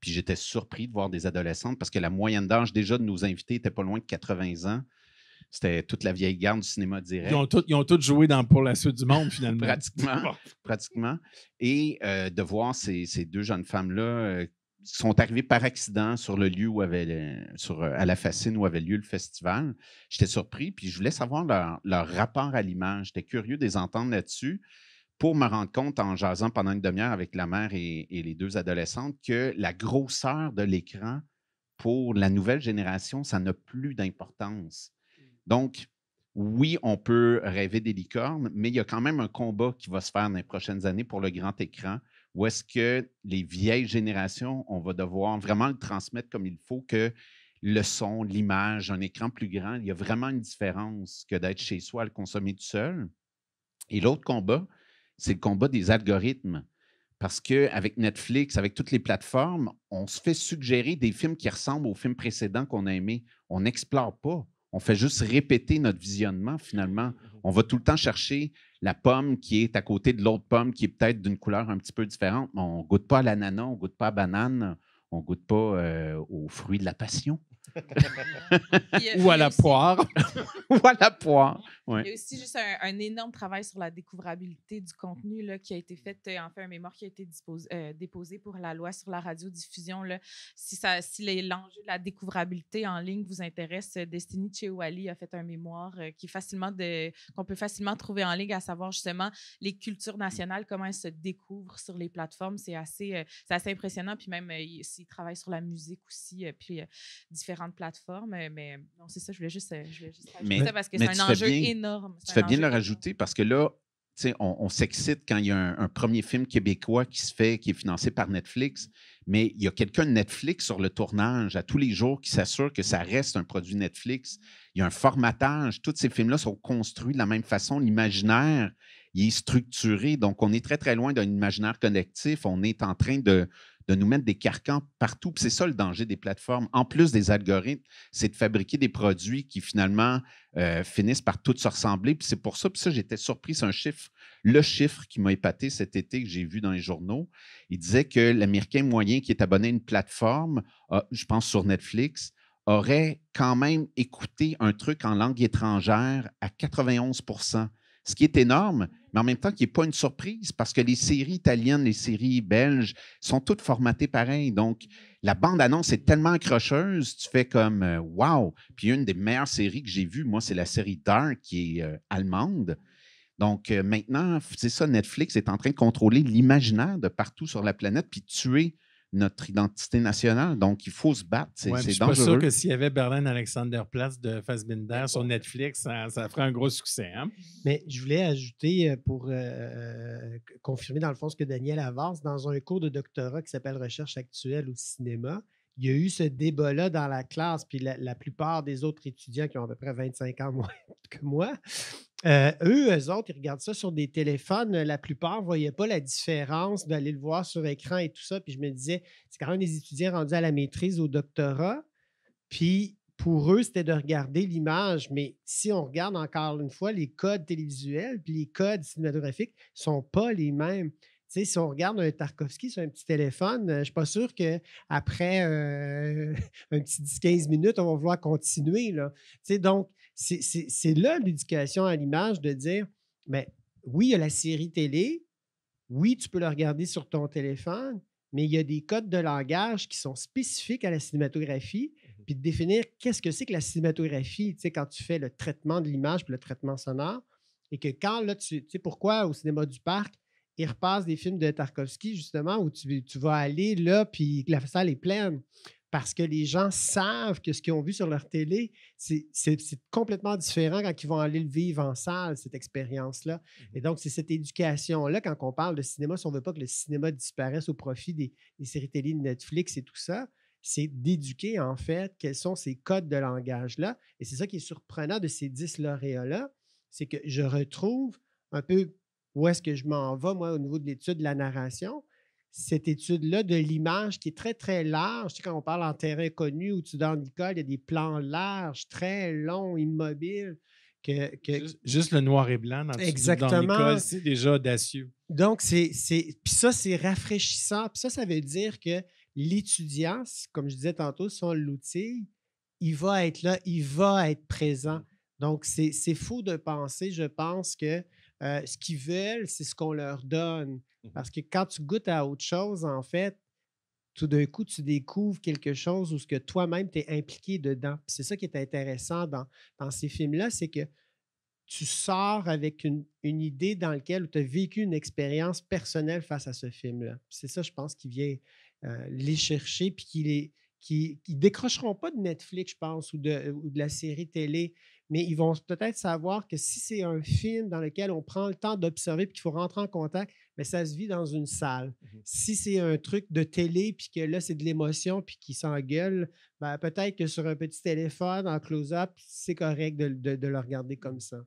Puis j'étais surpris de voir des adolescentes parce que la moyenne d'âge déjà de nos invités était pas loin de 80 ans. C'était toute la vieille garde du cinéma direct. Ils ont tous joué dans Pour la suite du monde, finalement. pratiquement. pratiquement. Et euh, de voir ces, ces deux jeunes femmes-là euh, qui sont arrivées par accident sur le lieu où avait euh, à la Fascine où avait lieu le festival. J'étais surpris, puis je voulais savoir leur, rapport à l'image. J'étais curieux de les entendre là-dessus pour me rendre compte en jasant pendant une demi-heure avec la mère et, et, les deux adolescentes que la grosseur de l'écran pour la nouvelle génération, ça n'a plus d'importance. Donc, oui, on peut rêver des licornes, mais il y a quand même un combat qui va se faire dans les prochaines années pour le grand écran, où est-ce que les vieilles générations, on va devoir vraiment le transmettre comme il faut, que le son, l'image, un écran plus grand, il y a vraiment une différence que d'être chez soi à le consommer tout seul. Et l'autre combat, c'est le combat des algorithmes. Parce qu'avec Netflix, avec toutes les plateformes, on se fait suggérer des films qui ressemblent aux films précédents qu'on a aimés. On n'explore pas on fait juste répéter notre visionnement finalement. On va tout le temps chercher la pomme qui est à côté de l'autre pomme qui est peut-être d'une couleur un petit peu différente, on ne goûte pas à l'ananas, on ne goûte pas à la banane, on ne goûte pas euh, aux fruits de la passion. Ou à la poire. Ou à la poire. Il y a aussi juste un, énorme travail sur la découvrabilité du contenu là, qui a été fait, euh, en fait, un mémoire qui a été euh, déposé pour la loi sur la radiodiffusion. Là. Si, ça, si l'enjeu de la découvrabilité en ligne vous intéresse, euh, Destiny Chewali a fait un mémoire qui facilement de, qu'on peut facilement trouver en ligne, à savoir justement les cultures nationales, comment elles se découvrent sur les plateformes. C'est assez, assez impressionnant. Puis même, il, il, travaille sur la musique aussi, puis différents plateforme, plateformes. Euh, mais euh, non, c'est ça, je voulais juste, euh, je mais, parce que c'est un enjeu énorme. Tu fais bien le rajouter parce que là, on, on s'excite quand il y a un, un, premier film québécois qui se fait, qui est financé par Netflix, mais il y a quelqu'un de Netflix sur le tournage à tous les jours qui s'assure que ça reste un produit Netflix. Il y a un formatage. Tous ces films-là sont construits de la même façon. L'imaginaire, il est structuré. Donc, on est très, très loin d'un imaginaire collectif. On est en train de, de nous mettre des carcans partout. C'est ça le danger des plateformes. En plus des algorithmes, c'est de fabriquer des produits qui finalement euh, finissent par toutes se ressembler. c'est pour ça, que j'étais surpris. un chiffre, le chiffre qui m'a épaté cet été que j'ai vu dans les journaux. Il disait que l'Américain moyen qui est abonné à une plateforme, je pense sur Netflix, aurait quand même écouté un truc en langue étrangère à 91 ce qui est énorme mais en même temps, qui n'est pas une surprise parce que les séries italiennes, les séries belges sont toutes formatées pareil. Donc, la bande-annonce est tellement accrocheuse, tu fais comme euh, wow. Puis une des meilleures séries que j'ai vues, moi, c'est la série Dark qui est euh, allemande. Donc euh, maintenant, c'est ça, Netflix est en train de contrôler l'imaginaire de partout sur la planète puis tuer notre identité nationale. Donc, il faut se battre. C'est dangereux. Je suis sûr que s'il y avait Berlin Alexanderplatz de Fassbinder sur Netflix, ça, ferait un gros succès. Hein? Mais je voulais ajouter euh, pour euh, euh, confirmer dans le fond ce que Daniel avance dans un cours de doctorat qui s'appelle Recherche actuelle au cinéma il y a eu ce débat-là dans la classe, puis la, la, plupart des autres étudiants qui ont à peu près 25 ans moins que moi euh, eux, eux autres, ils regardent ça sur des téléphones. La plupart ne voyaient pas la différence d'aller le voir sur écran et tout ça. Puis je me disais, c'est quand même des étudiants rendus à la maîtrise, au doctorat. Puis pour eux, c'était de regarder l'image. Mais si on regarde encore une fois, les codes télévisuels puis les codes cinématographiques ne sont pas les mêmes. Tu si on regarde un Tarkovsky sur un petit téléphone, euh, je ne suis pas sûr qu'après euh, après un petit 10-15 minutes, on va vouloir continuer. Là. Tu sais, donc, c'est là l'éducation à l'image de dire, mais ben, oui, il y a la série télé, oui, tu peux la regarder sur ton téléphone, mais il y a des codes de langage qui sont spécifiques à la cinématographie, mmh puis de définir qu'est-ce que c'est que la cinématographie, tu sais, quand tu fais le traitement de l'image puis le traitement sonore, et que quand là, tu, sais pourquoi au cinéma du parc, il repasse des films de Tarkovsky, justement, où tu, tu vas aller là, puis la salle est pleine parce que les gens savent que ce qu'ils ont vu sur leur télé, c'est complètement différent quand ils vont aller le vivre en salle, cette expérience-là. Et mhm. donc, c'est cette éducation-là, quand on parle de cinéma, si on ne veut pas que le cinéma disparaisse au profit des, séries télé de Netflix et tout ça, c'est d'éduquer, en fait, quels sont ces codes de langage-là. Et c'est ça qui est surprenant de ces dix lauréats-là, c'est que je retrouve un peu où est-ce que je m'en vais, moi, au niveau de l'étude de la narration, cette étude-là de l'image qui est très, très large. Tu sais, quand on parle en terrain connu ou tu dans l'école, il y a des plans larges, très longs, immobiles. Que, Juste, le noir et blanc dans, dans l'école, c'est déjà audacieux. Donc, c'est. Puis ça, c'est rafraîchissant. Puis ça, ça veut dire que l'étudiant, comme je disais tantôt, son outil, l'outil, il va être là, il va être présent. Donc, c'est faux de penser, je pense, que euh, ce qu'ils veulent, c'est ce qu'on leur donne. Mmh Parce que quand tu goûtes à autre chose, en fait, tout d'un coup, tu découvres quelque chose où ce que toi-même, tu es impliqué dedans. C'est ça qui est intéressant dans, dans ces films-là, c'est que tu sors avec une, une idée dans laquelle tu as vécu une expérience personnelle face à ce film-là. C'est ça, je pense, qui vient euh, les chercher, puis qui les... Qui, décrocheront pas de Netflix, je pense, ou de, ou de la série télé, mais ils vont peut-être savoir que si c'est un film dans lequel on prend le temps d'observer, puis qu'il faut rentrer en contact, mais ça se vit dans une salle. Mmh si c'est un truc de télé, puis que là, c'est de l'émotion, puis qui s'engueule, ben, peut-être que sur un petit téléphone, en close-up, c'est correct de, le regarder comme ça.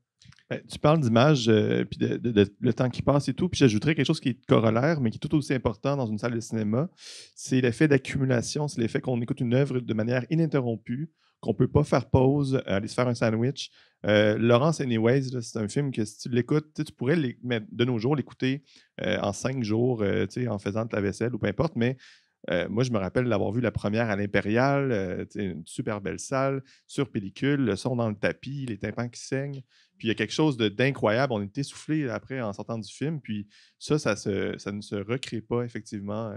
Ben, tu parles d'image, euh, puis de, de, le temps qui passe et tout, puis j'ajouterais quelque chose qui est corollaire, mais qui est tout aussi important dans une salle de cinéma, c'est l'effet d'accumulation, c'est l'effet qu'on écoute une œuvre de manière ininterrompue, qu'on ne peut pas faire pause, euh, aller se faire un sandwich. Euh, Laurence Anyways, c'est un film que si tu l'écoutes, tu pourrais de nos jours l'écouter euh, en cinq jours, euh, en faisant de la vaisselle ou peu importe, mais euh, moi, je me rappelle l'avoir vu la première à l'Impérial, C'est euh, une super belle salle, sur pellicule, le son dans le tapis, les tympans qui saignent. Puis il y a quelque chose d'incroyable. On est essoufflé après en sortant du film. Puis ça, ça, ça ne se recrée pas effectivement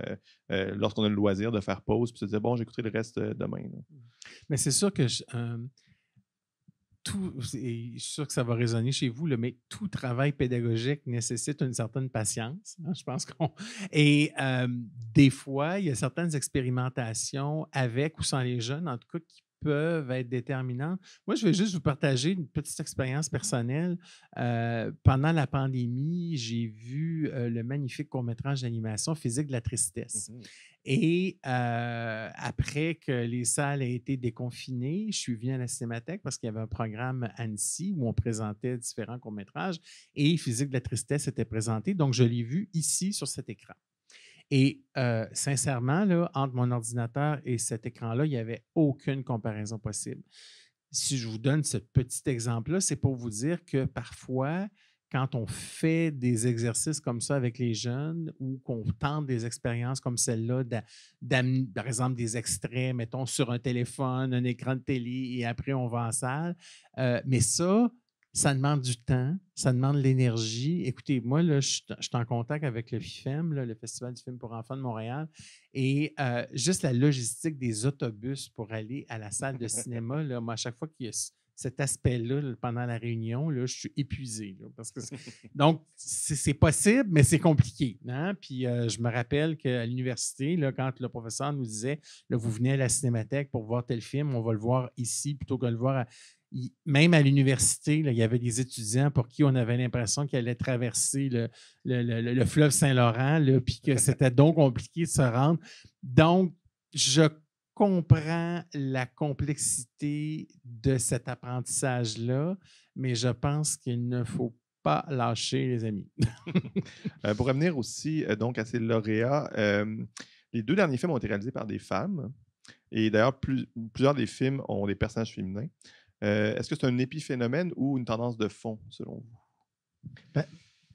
euh, lorsqu'on a le loisir de faire pause puis se dire bon, j'écouterai le reste demain. Mais c'est sûr que je, tout, je suis sûr que ça va résonner chez vous, mais tout travail pédagogique nécessite une certaine patience. Hein, je pense qu'on. Et des fois, il y a certaines expérimentations avec ou sans les jeunes, en tout cas, qui peuvent être déterminantes. Moi, je vais juste vous partager une petite expérience personnelle. pendant la pandémie, j'ai vu le magnifique court-métrage d'animation Physique de la tristesse. Mmh et après que les salles aient été déconfinées, je suis venu à la Cinémathèque parce qu'il y avait un programme Annecy où on présentait différents courts-métrages et Physique de la tristesse était présenté. Donc, je l'ai vu ici sur cet écran. Et sincèrement, entre mon ordinateur et cet écran-là, il n'y avait aucune comparaison possible. Si je vous donne ce petit exemple-là, c'est pour vous dire que parfois, quand on fait des exercices comme ça avec les jeunes ou qu'on tente des expériences comme celle-là, par exemple des extraits, mettons, sur un téléphone, un écran de télé et après on va en salle. Euh, mais ça, ça demande du temps, ça demande l'énergie. Écoutez, moi, là, je, suis en contact avec le FIFEM, le Festival du film pour enfants de Montréal, et euh, juste la logistique des autobus pour aller à la salle de cinéma, là, moi, à chaque fois qu'il y cet aspect-là pendant la réunion, là, je suis épuisé. parce que donc, c'est possible, mais c'est compliqué. Hein? Puis euh, je me rappelle qu'à l'université, quand le professeur nous disait là, Vous venez à la cinémathèque pour voir tel film, on va le voir ici plutôt que le voir même à l'université, il y avait des étudiants pour qui on avait l'impression qu'ils allaient traverser le, le, le, le fleuve Saint-Laurent, puis que c'était donc compliqué de se rendre. Donc, je comprends la complexité de cet apprentissage-là, mais je pense qu'il ne faut pas lâcher, les amis. Euh, pour revenir aussi euh, donc à ces lauréats, euh, les deux derniers films ont été réalisés par des femmes. Et d'ailleurs, plusieurs des films ont des personnages féminins. Est-ce que c'est un épiphénomène ou une tendance de fond, selon vous? Ben,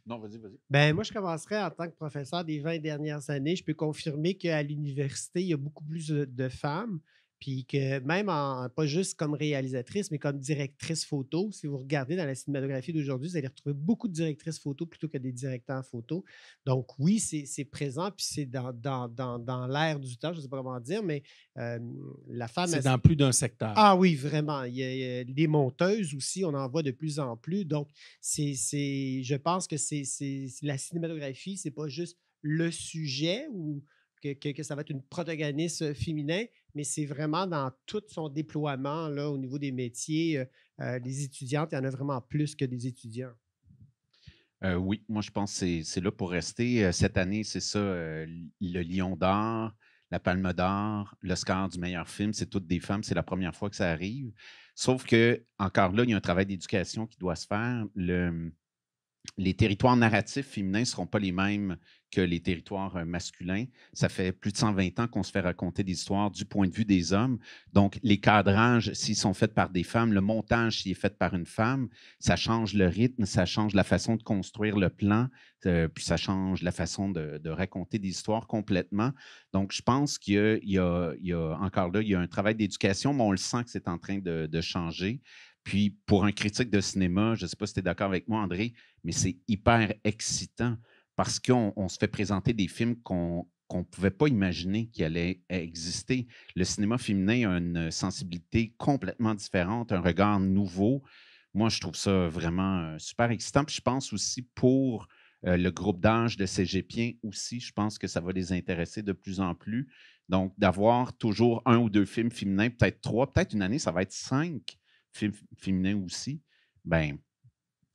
non, vas-y, vas-y. Ben, moi, je commencerai en tant que professeur des 20 dernières années. Je peux confirmer qu'à l'université, il y a beaucoup plus de femmes. Puis que même pas juste comme réalisatrice, mais comme directrice photo, si vous regardez dans la cinématographie d'aujourd'hui, vous allez retrouver beaucoup de directrices photo plutôt que des directeurs photo. Donc oui, c'est présent, puis c'est dans, dans, dans, dans l'air du temps, je ne sais pas comment dire, mais euh, la femme... C'est dans plus d'un secteur. Ah oui, vraiment. Il y a, les monteuses aussi, on en voit de plus en plus. Donc c'est, je pense que c'est la cinématographie, c'est pas juste le sujet ou que, ça va être une protagoniste euh, féminin, mais c'est vraiment dans tout son déploiement là, au niveau des métiers. les euh, euh, étudiantes, il y en a vraiment plus que des étudiants. oui, moi je pense que c'est là pour rester. Cette année, c'est ça, le Lion d'or, la Palme d'or, score du meilleur film, c'est toutes des femmes, c'est la première fois que ça arrive. Sauf que, encore là, il y a un travail d'éducation qui doit se faire. Le, les territoires narratifs féminins ne seront pas les mêmes que les territoires euh, masculins. Ça fait plus de 120 ans qu'on se fait raconter des histoires du point de vue des hommes. Donc, les cadrages, s'ils sont faits par des femmes, le montage, s'il est fait par une femme, ça change le rythme, ça change la façon de construire le plan, euh, puis ça change la façon de, raconter des histoires complètement. Donc, je pense qu'il y, a encore là, il y a un travail d'éducation, mais on le sent que c'est en train de changer. Puis pour un critique de cinéma, je ne sais pas si tu es d'accord avec moi, André, mais c'est hyper excitant parce qu'on se fait présenter des films qu'on ne pouvait pas imaginer qu'ils allaient exister. Le cinéma féminin a une sensibilité complètement différente, un regard nouveau. Moi, je trouve ça vraiment euh, super excitant. Puis je pense aussi pour euh, le groupe d'âge de Cégepien aussi, je pense que ça va les intéresser de plus en plus. Donc, d'avoir toujours un ou deux films féminins, peut-être trois, peut-être une année, ça va être cinq féminin aussi, ben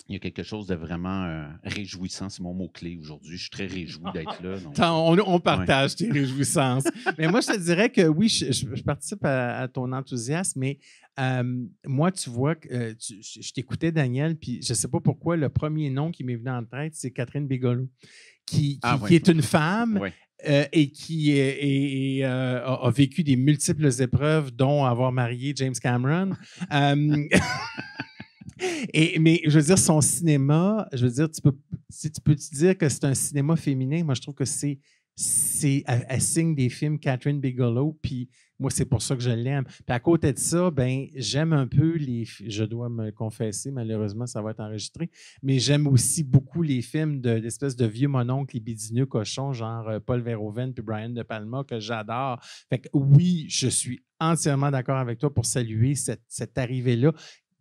il y a quelque chose de vraiment euh, réjouissant. C'est mon mot-clé aujourd'hui. Je suis très réjoui ah, d'être là. on, partage tes réjouissances. mais moi, je te dirais que oui, je, participe à, ton enthousiasme, mais euh, moi, tu vois, que euh, je t'écoutais, Daniel, puis je ne sais pas pourquoi, le premier nom qui m'est venu en tête, c'est Catherine Bigolo ah, qui, est une femme. Euh, et qui euh, a, vécu des multiples épreuves, dont avoir marié James Cameron. Euh, et, mais je veux dire, son cinéma, je veux dire, tu peux, si tu peux te dire que c'est un cinéma féminin, moi je trouve que c'est, c'est, elle signe des films Catherine Bigelow, puis moi, c'est pour ça que je l'aime. Puis à côté de ça, ben j'aime un peu les. Je dois me confesser, malheureusement, ça va être enregistré. Mais j'aime aussi beaucoup les films de l'espèce de vieux mononcle et bidineux cochon, genre euh, Paul Verhoeven puis Brian De Palma, que j'adore. Fait que oui, je suis entièrement d'accord avec toi pour saluer cette, cette arrivée-là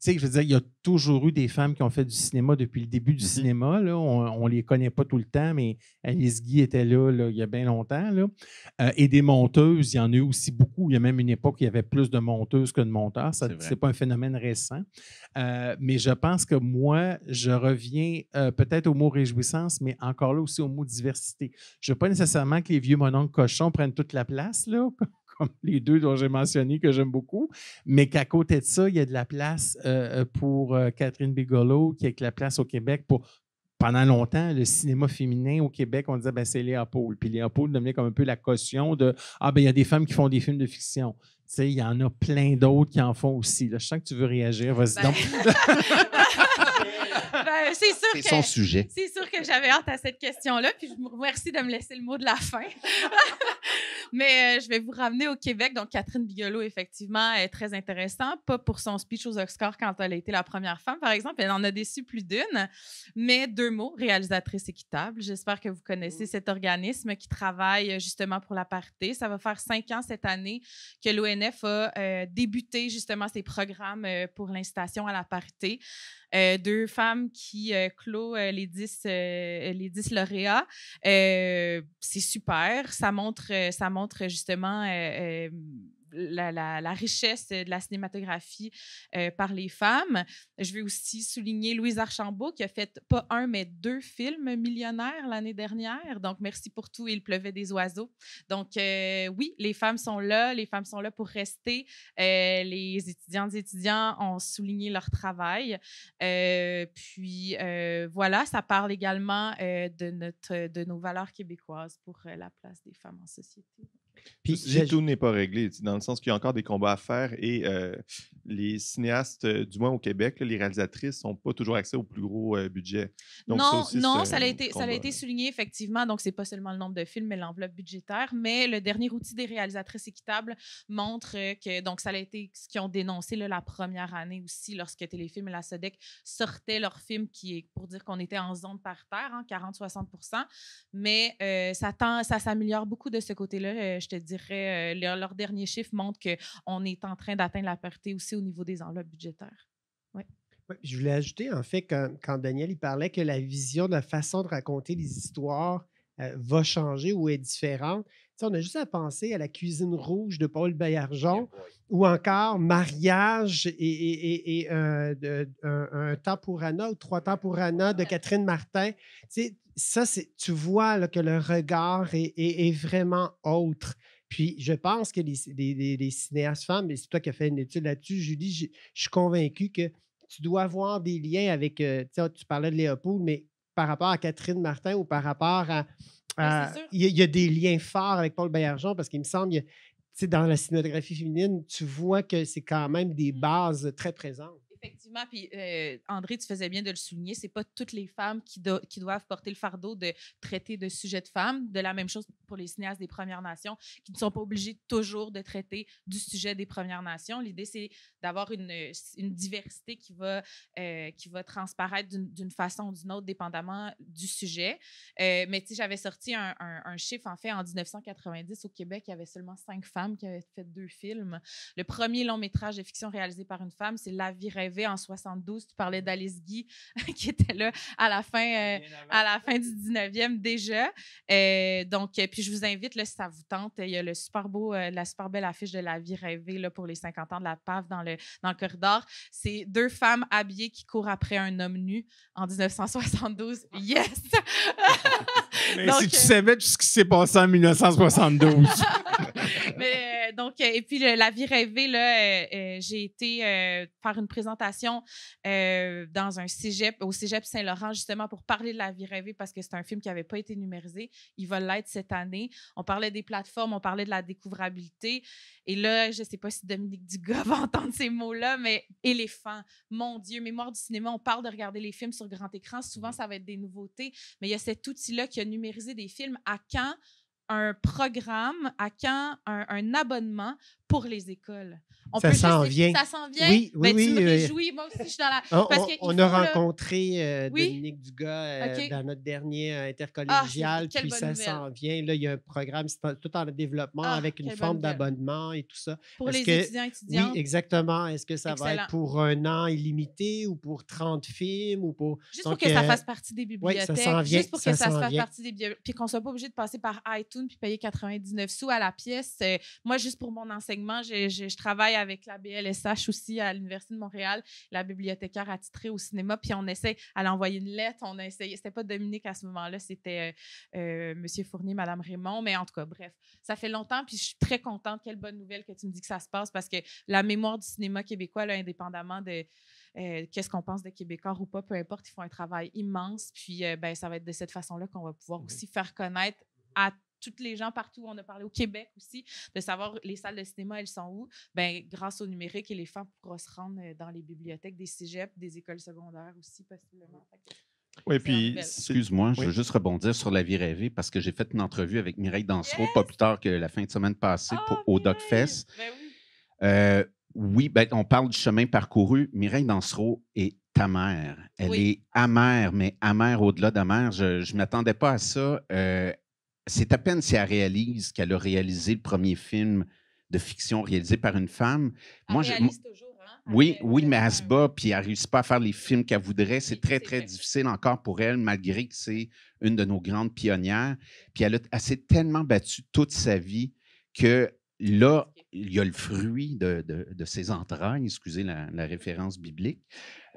tu sais, je veux dire, il y a toujours eu des femmes qui ont fait du cinéma depuis le début du mm-hmm. cinéma. On ne les connaît pas tout le temps, mais Alice Guy était là, il y a bien longtemps. Euh, et des monteuses, il y en a eu aussi beaucoup. Il y a même une époque où il y avait plus de monteuses que de monteurs. Ce n'est pas un phénomène récent. Euh, mais je pense que moi, je reviens euh, peut-être au mot réjouissance, mais encore là aussi au mot diversité. Je ne veux pas nécessairement que les vieux mononcles cochons prennent toute la place, là, comme les deux dont j'ai mentionné que j'aime beaucoup, mais qu'à côté de ça, il y a de la place euh, euh, pour euh, Catherine Bigolo, qui a la place au Québec pour pendant longtemps, le cinéma féminin au Québec, on disait ben, c'est Léopold. Puis Léa Léopold devenait comme un peu la caution de Ah, ben il y a des femmes qui font des films de fiction. Tu sais, il y en a plein d'autres qui en font aussi. je sens que tu veux réagir. Vas-y ben, donc. Ben, c'est sûr que, son sujet. C'est sûr que j'avais hâte à cette question-là, puis je vous remercie de me laisser le mot de la fin. Mais euh, je vais vous ramener au Québec. Donc, Catherine Bigelow, effectivement, est très intéressante. Pas pour son speech aux Oscars quand elle a été la première femme, par exemple. Elle en a déçu plus d'une. Mais deux mots, réalisatrice équitable. J'espère que vous connaissez mm. cet organisme qui travaille euh, justement pour la parité. Ça va faire cinq ans cette année que l'ONF a euh, débuté justement ses programmes pour l'incitation à la parité. deux femmes qui qui euh, clôt euh, les 10, euh, les 10 lauréats. c'est super. Ça montre, ça montre justement la, richesse de la cinématographie euh, par les femmes. Je vais aussi souligner Louise Archambault qui a fait pas un, mais deux films millionnaires l'année dernière. Donc, merci pour tout. Il pleuvait des oiseaux. Donc, euh, oui, les femmes sont là. Les femmes sont là pour rester. Euh, les étudiantes et étudiants ont souligné leur travail. puis, voilà, ça parle également de, notre, de nos valeurs québécoises pour la place des femmes en société tout n'est pas réglé, dans le sens qu'il y a encore des combats à faire et euh, les cinéastes, euh, du moins au Québec, les réalisatrices n'ont pas toujours accès au plus gros euh, budget. non, ça, non, ça a, été, ça a été souligné effectivement. Donc, c'est pas seulement le nombre de films, mais l'enveloppe budgétaire. Mais le dernier outil des réalisatrices équitables montre que, donc, ça a été ce qu'ils ont dénoncé la première année aussi, lorsque Téléfilm et la SEDEC sortaient leurs films, qui est pour dire qu'on était en zone par terre, 40-60 hein, Mais ça, ça s'améliore beaucoup de ce côté-là je te dirais, euh, leur, dernier chiffre montre qu'on est en train d'atteindre la parité aussi au niveau des enveloppes budgétaires. Oui. je voulais ajouter, en fait, quand, Daniel il parlait que la vision de la façon de raconter les histoires euh, va changer ou est différente, on a juste à penser à la cuisine rouge de Paul Bayargeon ou encore mariage et, euh, Un temps pour Anna » ou « Trois temps pour Anna » de Catherine Martin. ça, tu vois que le regard est, vraiment autre. Puis je pense que les, cinéastes femmes, et c'est toi qui as fait une étude là-dessus, Julie, je, je, suis convaincu que tu dois avoir des liens avec, euh, tu parlais de Léopold, mais par rapport à Catherine Martin ou par rapport à ah, il, y a, des liens forts avec Paul Bayargeon parce qu'il me semble, tu dans la cinématographie féminine, tu vois que c'est quand même des mmh. bases très présentes. Effectivement, puis euh, André, tu faisais bien de le souligner, c'est pas toutes les femmes qui, doivent porter le fardeau de traiter de sujets de femmes. De la même chose pour les cinéastes des Premières Nations, qui ne sont pas obligés toujours de traiter du sujet des Premières Nations. L'idée, c'est d'avoir une, une, diversité qui va, euh, qui va transparaître d'une façon ou d'une autre, dépendamment du sujet. Euh, mais tu sais, j'avais sorti un, un, chiffre, en fait, en 1990, au Québec, il y avait seulement cinq femmes qui avaient fait deux films. Le premier long métrage de fiction réalisé par une femme, c'est La vie réelle en 72. Tu parlais d'Alice Guy qui était là à la fin, euh, à la fin du 19e déjà. Euh, donc, euh, puis je vous invite, le si ça vous tente, il y a le super beau, la super belle affiche de la vie rêvée là, pour les 50 ans de la PAF dans le, dans le corridor. C'est deux femmes habillées qui courent après un homme nu en 1972. Yes! Mais si tu savais tout ce qui s'est passé en 1972. mais euh, donc, euh, et puis la vie rêvée, là, euh, j'ai été faire une présentation dans un cégep, au cégep Saint-Laurent, justement, pour parler de la vie rêvée parce que c'est un film qui n'avait pas été numérisé. Il va l'être cette année. On parlait des plateformes, on parlait de la découvrabilité. Et là, je ne sais pas si Dominique Dugas va entendre ces mots-là, mais éléphant, mon Dieu, mémoire du cinéma, on parle de regarder les films sur grand écran. Souvent, ça va être des nouveautés, mais il y a cet outil-là qui a numérisé des films. À quand? un programme, à quand un, un abonnement pour les écoles. ça s'en vient. Ça s'en vient. Oui, oui, oui, Tu euh, réjouis. Moi aussi, je dans la. On, a rencontré euh, Dominique Dugas euh, dans notre dernier ah, intercollégial, puis ça s'en vient. Là, il y a un programme tout en développement ah, avec une forme d'abonnement et tout ça. Pour les que, étudiants étudiants. Oui, exactement. Est-ce que ça va être pour un an illimité ou pour 30 films ou pour. Juste pour que ça fasse partie des bibliothèques. Oui, ça vient, Juste pour que ça, fasse partie des bibliothèques. Puis qu'on ne soit pas obligé de passer par iTunes puis payer 99 sous à la pièce. Moi, juste pour mon enseignement, je travaille avec la BLSH aussi à l'Université de Montréal, la bibliothécaire attitrée au cinéma, puis on essaie, à l'envoyer une lettre, on a essayé, c'était pas Dominique à ce moment-là, c'était M. Euh, euh, Monsieur Fournier, Madame Raymond, mais en tout cas, bref, ça fait longtemps, puis je suis très contente, quelle bonne nouvelle que tu me dis que ça se passe, parce que la mémoire du cinéma québécois, indépendamment de... Euh, qu'est-ce qu'on pense des Québécois ou pas, peu importe, ils font un travail immense. Puis, ben, ça va être de cette façon-là qu'on va pouvoir aussi faire connaître à toutes les gens partout. On a parlé au Québec aussi de savoir les salles de cinéma, elles sont où. Ben, grâce au numérique, et les femmes pourront se rendre euh, dans les bibliothèques des cégeps, des écoles secondaires aussi, possiblement. Oui, puis, excuse-moi, je veux juste rebondir sur la vie rêvée parce que j'ai fait une entrevue avec Mireille Dansereau pas plus tard que la fin de semaine passée ah, pour, au DocFest. Ben oui, euh, ben, on parle du chemin parcouru. Mireille Dansereau est amère. Elle est amère, mais amère au-delà d'amère. Je ne m'attendais pas à ça. Euh, c'est à peine si elle réalise qu'elle a réalisé le premier film de fiction réalisé par une femme. Elle Moi, réalise toujours, hein? Oui, oui, mais elle se bat, puis elle ne réussit pas à faire les films qu'elle voudrait. C'est très, très difficile encore pour elle, malgré que c'est une de nos grandes pionnières. Puis elle, s'est tellement battue toute sa vie que là, il y a le fruit de, ses entrailles, excusez la, référence biblique.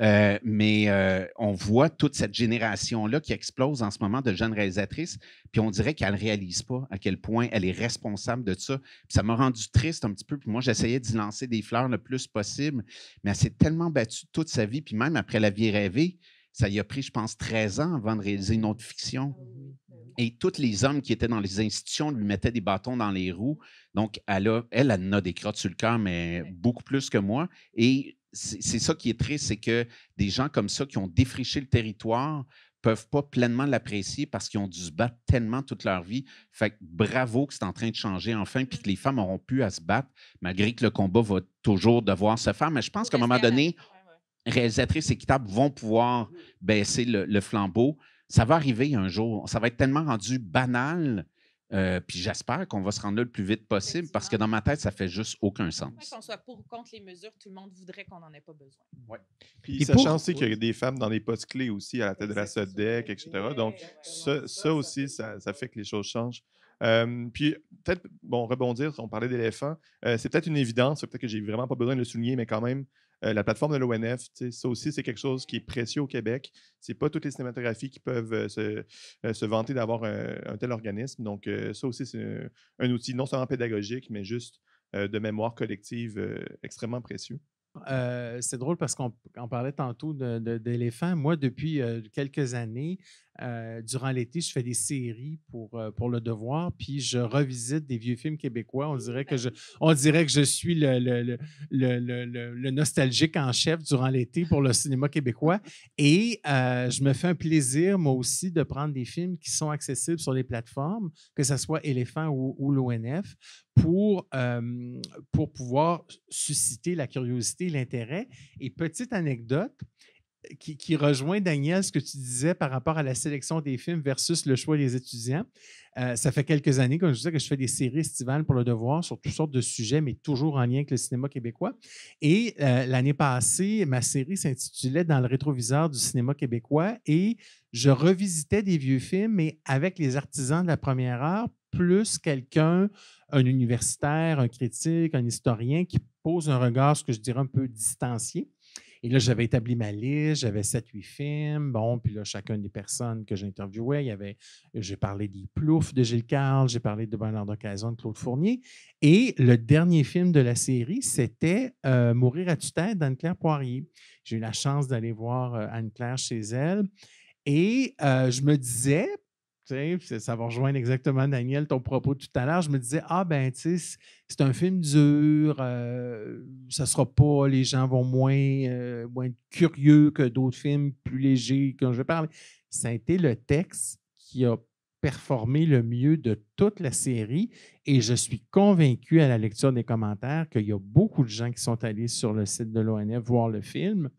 Euh, mais euh, on voit toute cette génération-là qui explose en ce moment de jeunes réalisatrices, puis on dirait qu'elle ne réalise pas à quel point elle est responsable de ça. ça m'a rendu triste un petit peu, puis moi j'essayais d'y lancer des fleurs le plus possible, mais elle s'est tellement battue toute sa vie, puis même après La vie rêvée, ça y a pris, je pense, 13 ans avant de réaliser une autre fiction. Ah et tous les hommes qui étaient dans les institutions lui mettaient des bâtons dans les roues. Donc, elle, a, elle, a des crottes sur le cœur, mais beaucoup plus que moi. Et c'est ça qui est triste, c'est que des gens comme ça qui ont défriché le territoire peuvent pas pleinement l'apprécier parce qu'ils ont dû se battre tellement toute leur vie. Fait que bravo que c'est en train de changer enfin, puis que les femmes auront pu à se battre, malgré que le combat va toujours devoir se faire. Mais je pense qu'à un moment donné, réalisatrices équitables vont pouvoir mmh. baisser le flambeau ça va arriver un jour. Ça va être tellement rendu banal. Euh, puis j'espère qu'on va se rendre là le plus vite possible parce que dans ma tête, ça fait juste aucun sens. Qu'on soit pour ou contre les mesures, tout le monde voudrait qu'on n'en ait pas besoin. Oui. Puis sachant aussi qu'il y a des femmes dans les postes clés aussi, à la tête de la SODEC, etc. Donc, ça, ça, aussi, ça, fait que les choses changent. Euh, puis peut-être, bon, rebondir, on parlait d'éléphants, euh, c'est peut-être une évidence, peut-être que j'ai vraiment pas besoin de le souligner, mais quand même, euh, la plateforme de l'ONF, ça aussi, c'est quelque chose qui est précieux au Québec. C'est pas toutes les cinématographies qui peuvent euh, euh, se, vanter d'avoir un, tel organisme. Donc, ça aussi, c'est un, outil non seulement pédagogique, mais juste de mémoire collective extrêmement précieux. c'est drôle parce qu'on parlait tantôt d'éléphants. Moi, depuis quelques années, euh, durant l'été, je fais des séries pour, euh, pour le devoir, puis je revisite des vieux films québécois. On dirait que je, on dirait que je suis le, le, le, le nostalgique en chef durant l'été pour le cinéma québécois. Et euh, je me fais un plaisir, moi aussi, de prendre des films qui sont accessibles sur les plateformes, que ce soit Éléphant ou, l'ONF, pour, pour pouvoir susciter la curiosité l'intérêt. Et petite anecdote, qui, rejoint, Daniel, ce que tu disais par rapport à la sélection des films versus le choix des étudiants. Euh, ça fait quelques années, comme je disais, que je fais des séries estivales pour le devoir sur toutes sortes de sujets, mais toujours en lien avec le cinéma québécois. Et euh, l'année passée, ma série s'intitulait Dans le rétroviseur du cinéma québécois et je revisitais des vieux films, mais avec les artisans de la première heure, plus quelqu'un, un universitaire, un critique, un historien qui pose un regard, ce que je dirais, un peu distancié. Et là, j'avais établi ma liste, j'avais 7-8 films. Bon, puis là, chacune des personnes que j'interviewais, il y avait, j'ai parlé des ploufs de Gilles Carle, j'ai parlé de Bonheur d'occasion de Claude Fournier. Et le dernier film de la série, c'était euh, Mourir à tue-tête d'Anne-Claire Poirier. J'ai eu la chance d'aller voir euh, Anne-Claire chez elle. Et euh, je me disais, ça va rejoindre exactement, Daniel, ton propos tout à l'heure. Je me disais, ah ben, tu sais, c'est un film dur, ça euh, ça sera pas, les gens vont moins, euh, moins curieux que d'autres films plus légers quand je parle. Ça a été le texte qui a performé le mieux de toute la série et je suis convaincu à la lecture des commentaires qu'il y a beaucoup de gens qui sont allés sur le site de l'ONF voir le film.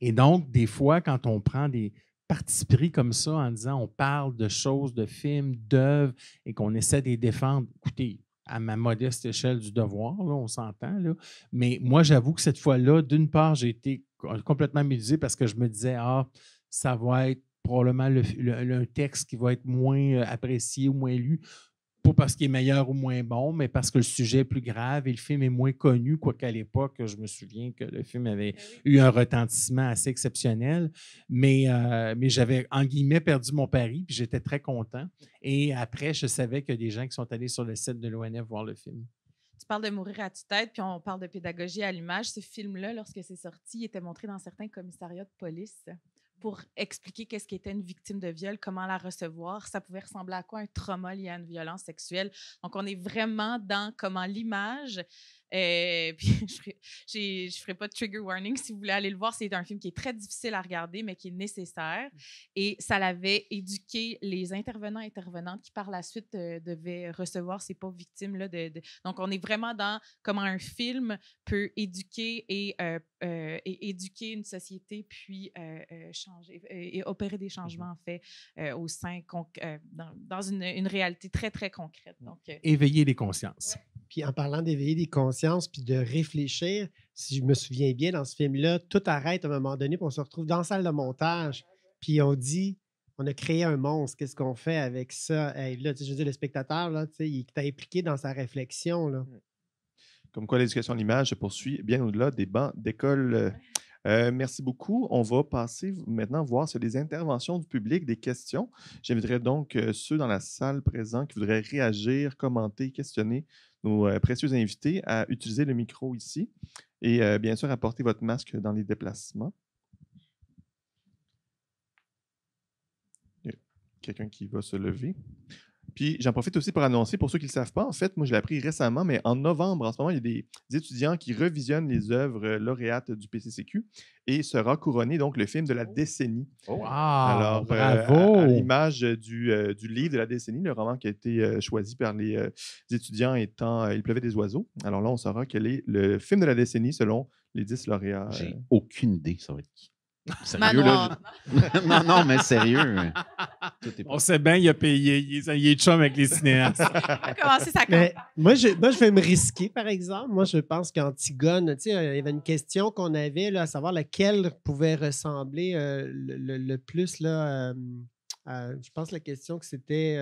Et donc, des fois, quand on prend des, participer comme ça en disant on parle de choses, de films, d'œuvres et qu'on essaie de les défendre. Écoutez, à ma modeste échelle du devoir, là, on s'entend, mais moi, j'avoue que cette fois-là, d'une part, j'ai été complètement amusé parce que je me disais, ah, ça va être probablement le, un texte qui va être moins euh, apprécié ou moins lu pas parce qu'il est meilleur ou moins bon, mais parce que le sujet est plus grave et le film est moins connu, quoiqu'à l'époque, je me souviens que le film avait ben eu un retentissement assez exceptionnel. Mais, euh, mais j'avais, en guillemets, perdu mon pari, puis j'étais très content. Et après, je savais que des gens qui sont allés sur le site de l'ONF voir le film. Tu parles de mourir à tu tête puis on parle de pédagogie à l'image. Ce film-là, lorsque c'est sorti, il était montré dans certains commissariats de police pour expliquer qu'est-ce qu'était une victime de viol, comment la recevoir, ça pouvait ressembler à quoi un trauma lié à une violence sexuelle. Donc, on est vraiment dans comment l'image euh, puis je ne ferai pas de trigger warning si vous voulez aller le voir. C'est un film qui est très difficile à regarder, mais qui est nécessaire. Mm. Et ça l'avait éduqué les intervenants et intervenantes qui, par la suite, euh, devaient recevoir ces pauvres victimes-là. De, Donc, on est vraiment dans comment un film peut éduquer et, euh, éduquer une société, puis changer et opérer des mm-hmm. changements, en fait, au sein, dans, dans une, réalité très, très concrète. Mm. Donc, Éveiller les consciences. Puis en parlant d'éveiller les consciences, puis de réfléchir. Si je me souviens bien, dans ce film-là, tout arrête à un moment donné, puis on se retrouve dans la salle de montage, puis on dit on a créé un monstre, qu'est-ce qu'on fait avec ça? là, je veux dire, le spectateur, là, il t'a impliqué dans sa réflexion. Là. Mm. Comme quoi l'éducation à l'image se poursuit bien au-delà des bancs d'école. Euh, merci beaucoup. On va passer maintenant voir sur les interventions du public, des questions. J'inviterai donc euh, ceux dans la salle présents qui voudraient réagir, commenter, questionner nos euh, précieux invités à utiliser le micro ici et bien sûr à porter votre masque dans les déplacements. Quelqu'un qui va se lever. Puis j'en profite aussi pour annoncer, pour ceux qui ne le savent pas, en fait, moi je l'ai appris récemment, mais en novembre, en ce moment, il y a des, étudiants qui revisionnent les œuvres euh, lauréates du PCCQ et sera couronné donc le film de la oh. décennie. Oh, Alors, euh, bravo! à, l'image euh, du, livre de la décennie, le roman qui a été choisi par les, étudiants étant Il pleuvait des oiseaux. Alors là, on saura quel est le film de la décennie selon les dix lauréats. J'ai aucune idée, ça va être qui. non, non, mais sérieux. On sait bien, il a payé, il est, chum avec les cinéastes. moi je, moi, je vais me risquer, par exemple. Moi, je pense qu'Antigone, euh, il y avait une question qu'on avait, là, à savoir laquelle pouvait ressembler euh, le, plus, là, euh, je pense la question que c'était...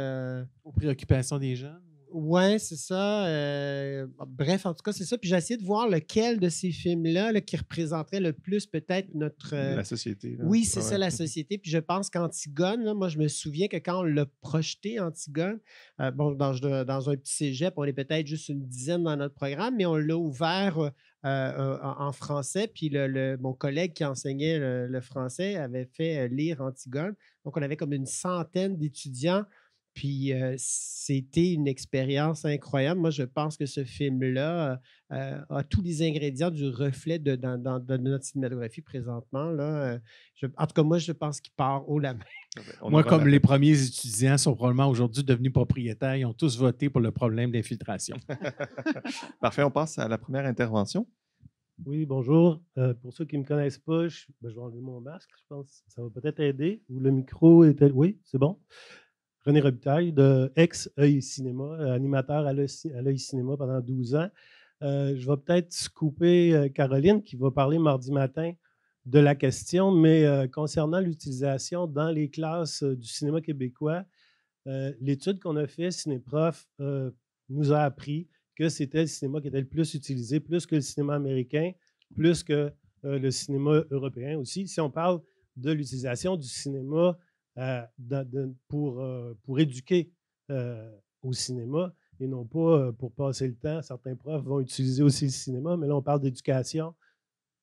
Aux préoccupations des jeunes? Oui, c'est ça. Bah, bref, en tout cas, c'est ça. Puis j'ai essayé de voir lequel de ces films-là le qui représenterait le plus peut-être notre. La société. Oui, c'est ça, la société. Puis je pense qu'Antigone, moi, je me souviens que quand on l'a projeté, Antigone, dans, un petit cégep, on est peut-être juste une dizaine dans notre programme, mais on l'a ouvert euh, euh, en, français. Puis le, mon collègue qui enseignait le, français avait fait lire Antigone. Donc, on avait comme une centaine d'étudiants puis c'était une expérience incroyable. Moi, je pense que ce film-là a tous les ingrédients du reflet de, notre cinématographie présentement. Là. en tout cas, moi, je pense qu'il part haut la main. Ah ben, moi, comme les premiers étudiants sont probablement aujourd'hui devenus propriétaires, ils ont tous voté pour le problème d'infiltration. Parfait, on passe à la première intervention. Oui, bonjour. Euh, pour ceux qui ne me connaissent pas, ben, je, vais enlever mon masque, je pense. Que ça va peut-être aider. Ou le micro est Oui, c'est bon. René Robitaille, de ex-œil cinéma, euh, animateur à l'œil cinéma pendant 12 ans. Euh, je vais peut-être couper euh, Caroline qui va parler mardi matin de la question, mais concernant l'utilisation dans les classes du cinéma québécois, l'étude qu'on a faite, Cinéprof, nous a appris que c'était le cinéma qui était le plus utilisé, plus que le cinéma américain, plus que le cinéma européen aussi. Si on parle de l'utilisation du cinéma euh, pour, euh, pour éduquer euh, au cinéma et non pas pour passer le temps. Certains profs vont utiliser aussi le cinéma, mais là, on parle d'éducation.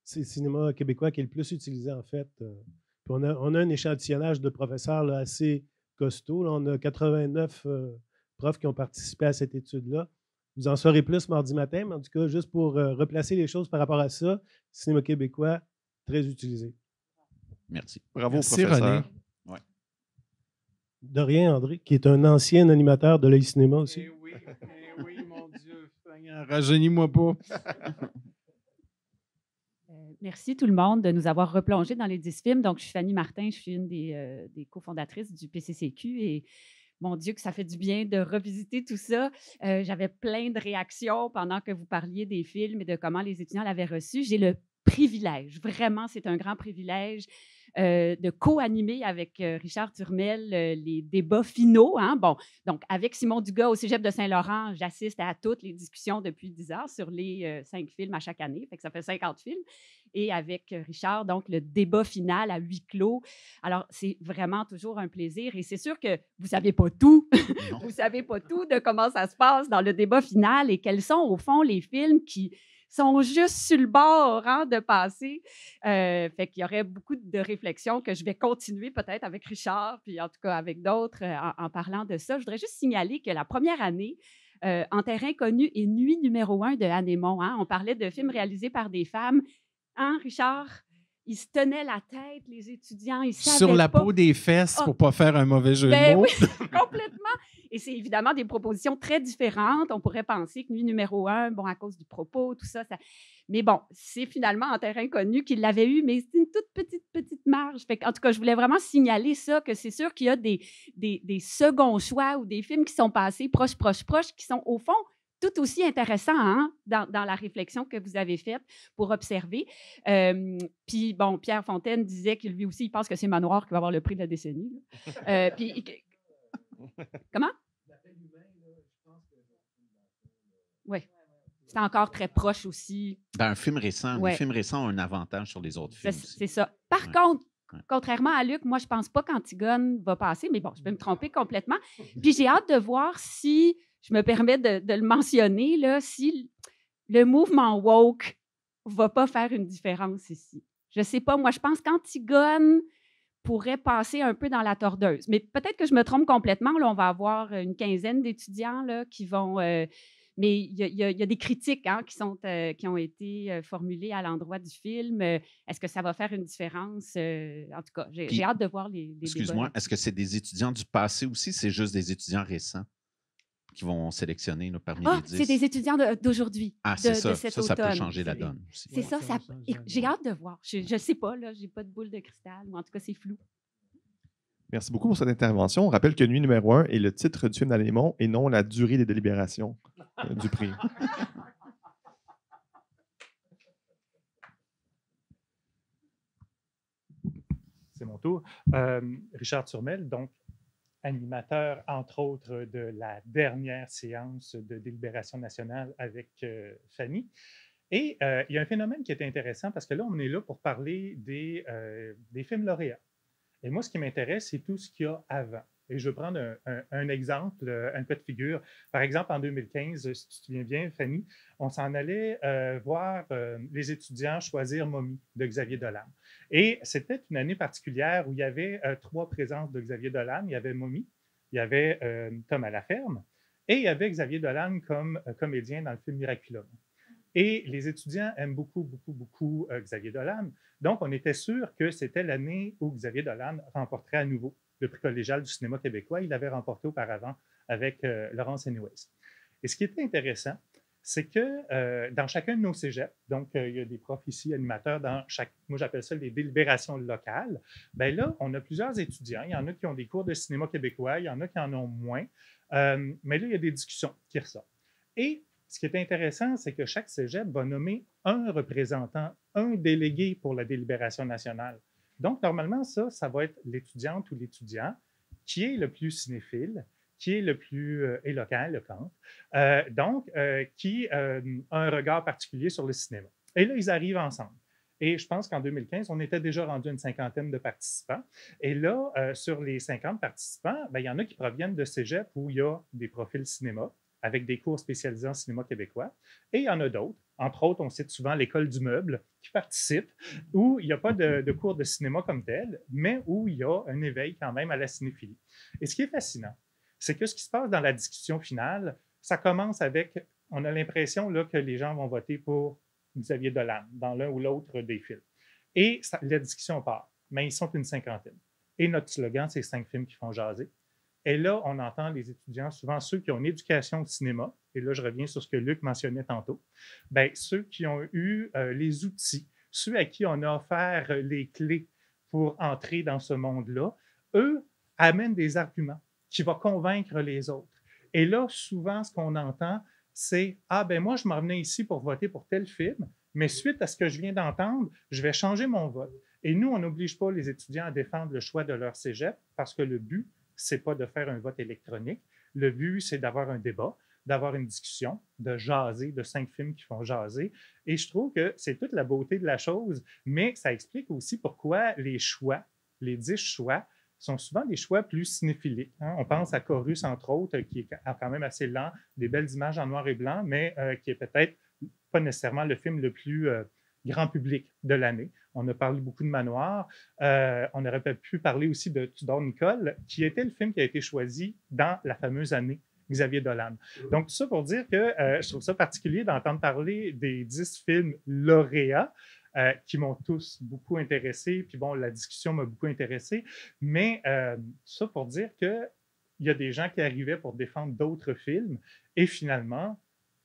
C'est le cinéma québécois qui est le plus utilisé, en fait. Puis on, a, on a un échantillonnage de professeurs là, assez costaud. on a 89 profs qui ont participé à cette étude-là. Vous en saurez plus mardi matin, mais en tout cas, juste pour replacer les choses par rapport à ça, cinéma québécois, très utilisé. Merci. Bravo, professeur. De rien, André, qui est un ancien animateur de l'œil cinéma aussi. Eh oui, eh oui, mon Dieu, rajeunis-moi pas. Euh, merci tout le monde de nous avoir replongé dans les 10 films. Donc, je suis Fanny Martin, je suis une des, euh, des cofondatrices du PCCQ et mon Dieu, que ça fait du bien de revisiter tout ça. Euh, j'avais plein de réactions pendant que vous parliez des films et de comment les étudiants l'avaient reçu. J'ai le privilège, vraiment, c'est un grand privilège euh, de co-animer avec euh, Richard Turmel euh, les débats finaux. Hein. Bon, donc, avec Simon Dugas au cégep de Saint-Laurent, j'assiste à toutes les discussions depuis 10 heures sur les cinq films à chaque année. Fait que ça fait 50 films et avec Richard, donc le débat final à huis clos. Alors, c'est vraiment toujours un plaisir et c'est sûr que vous ne savez pas tout. vous ne savez pas tout de comment ça se passe dans le débat final et quels sont, au fond, les films qui, sont juste sur le bord hein, de passer. Euh, fait qu'il y aurait beaucoup de réflexions que je vais continuer peut-être avec Richard, puis en tout cas avec d'autres euh, en, parlant de ça. Je voudrais juste signaler que la première année, euh, En terrain connu et nuit numéro un de Anémon. Hein. On parlait de films réalisés par des femmes. Hein, Richard? ils se tenaient la tête, les étudiants, ils Sur la peau des fesses pour ah! pour pas faire un mauvais jeu de ben mots. Oui, complètement. Et c'est évidemment des propositions très différentes. On pourrait penser que lui, numéro un, bon, à cause du propos, tout ça, ça... Mais bon, c'est finalement en terrain connu qu'il l'avait eu, mais c'est une toute petite, petite marge. Fait en tout cas, je voulais vraiment signaler ça, que c'est sûr qu'il y a des, des, seconds choix ou des films qui sont passés proches, proche, proches, qui sont au fond tout aussi intéressants, hein, dans, dans, la réflexion que vous avez faite pour observer. Euh, puis, bon, Pierre Fontaine disait qu'il, lui aussi, il pense que c'est Manoir qui va avoir le prix de la décennie. Euh, puis, Comment? Oui. C'est encore très proche aussi. Dans ben, un film récent, ouais. les films récents un avantage sur les autres films. C'est ça. Par contre, Contrairement à Luc, moi, je pense pas qu'Antigone va passer, mais bon, je vais me tromper complètement. Puis j'ai hâte de voir si, je me permets de, le mentionner, là, si le mouvement woke va pas faire une différence ici. Je ne sais pas, moi, je pense qu'Antigone, pourrait passer un peu dans la tordeuse. Mais peut-être que je me trompe complètement. Là, on va avoir une quinzaine d'étudiants qui vont. Euh, mais il y, a des critiques hein, qui, sont, euh, qui ont été euh, formulées à l'endroit du film. Est-ce que ça va faire une différence? en tout cas, j'ai hâte de voir les. les Excuse-moi, est-ce que c'est des étudiants du passé aussi? C'est juste des étudiants récents? qui vont sélectionner parmi ah, les C'est des étudiants d'aujourd'hui. Ah, c'est ça. ça, ça peut changer la donne. C'est ça. J'ai hâte de voir. Je ne sais pas, je j'ai pas de boule de cristal, mais en tout cas, c'est flou. Merci beaucoup pour cette intervention. On rappelle que Nuit numéro 1 est le titre du film d'Alémont et non la durée des délibérations euh, du prix. C'est mon tour. Euh, Richard Turmel, donc, animateur, entre autres, de la dernière séance de délibération nationale avec euh, Fanny. Et euh, il y a un phénomène qui est intéressant parce que là, on est là pour parler des, euh, des films lauréats. Et moi, ce qui m'intéresse, c'est tout ce qu'il y a avant. Et je vais prendre un, exemple, euh, un peu de figure. Par exemple, en 2015, euh, si tu te souviens bien, Fanny, on s'en allait euh, voir les étudiants choisir Momie de Xavier Dolan. Et c'était une année particulière où il y avait trois présences de Xavier Dolan. Il y avait Momie, il y avait Tom à la ferme et il y avait Xavier Dolan comme comédien dans le film Miraculum. Et les étudiants aiment beaucoup, beaucoup, beaucoup Xavier Dolan. Donc, on était sûr que c'était l'année où Xavier Dolan remporterait à nouveau le prix collégial du cinéma québécois. Il l'avait remporté auparavant avec euh, Laurence Anyways. Et ce qui était intéressant, c'est que euh, dans chacun de nos cégeps, donc euh, il y a des profs ici, animateurs, dans chaque, moi j'appelle ça les délibérations locales, bien là, on a plusieurs étudiants. Il y en a qui ont des cours de cinéma québécois, il y en a qui en ont moins, mais là, il y a des discussions qui ressortent. Et ce qui est intéressant, c'est que chaque cégep va nommer un représentant, un délégué pour la délibération nationale. Donc, normalement, ça, ça va être l'étudiante ou l'étudiant qui est le plus cinéphile, qui est le plus euh, éloquent, euh, donc euh, qui a un regard particulier sur le cinéma. Et là, ils arrivent ensemble. Et je pense qu'en 2015, on était déjà rendu une cinquantaine de participants. Et là, sur les 50 participants, ben, il y en a qui proviennent de cégep où il y a des profils cinéma avec des cours spécialisés en cinéma québécois. Et il y en a d'autres entre autres, on cite souvent l'école du meuble qui participe, où il n'y a pas de, cours de cinéma comme tel, mais où il y a un éveil quand même à la cinéphilie. Et ce qui est fascinant, c'est que ce qui se passe dans la discussion finale, ça commence avec, on a l'impression là, que les gens vont voter pour Xavier Dolan dans l'un ou l'autre des films. Et la discussion part, mais ils sont une cinquantaine. Et notre slogan, c'est cinq films qui font jaser. Et là, on entend les étudiants, souvent ceux qui ont une éducation au cinéma, et là je reviens sur ce que Luc mentionnait tantôt, bien, ceux qui ont eu euh, les outils, ceux à qui on a offert euh, les clés pour entrer dans ce monde-là, eux amènent des arguments qui vont convaincre les autres. Et là, souvent, ce qu'on entend, c'est Ah, ben moi, je m'en venais ici pour voter pour tel film, mais suite à ce que je viens d'entendre, je vais changer mon vote. Et nous, on n'oblige pas les étudiants à défendre le choix de leur cégep parce que le but, c'est pas de faire un vote électronique. Le but, c'est d'avoir un débat d'avoir une discussion, de jaser, de cinq films qui font jaser. Et je trouve que c'est toute la beauté de la chose, mais ça explique aussi pourquoi les choix, les dix choix, sont souvent des choix plus cinéphiliques. Hein. On pense à Chorus, entre autres, qui est quand même assez lent, des belles images en noir et blanc, mais euh, qui est peut-être pas nécessairement le film le plus euh, grand public de l'année. On a parlé beaucoup de Manoir. Euh, on aurait pu parler aussi de Tudor Nicole, qui était le film qui a été choisi dans la fameuse année Xavier Dolan. Donc, tout ça pour dire que euh, je trouve ça particulier d'entendre parler des dix films lauréats. Euh, qui m'ont tous beaucoup intéressé. Puis bon, la discussion m'a beaucoup intéressé. Mais euh, tout ça pour dire qu'il y a des gens qui arrivaient pour défendre d'autres films. Et finalement,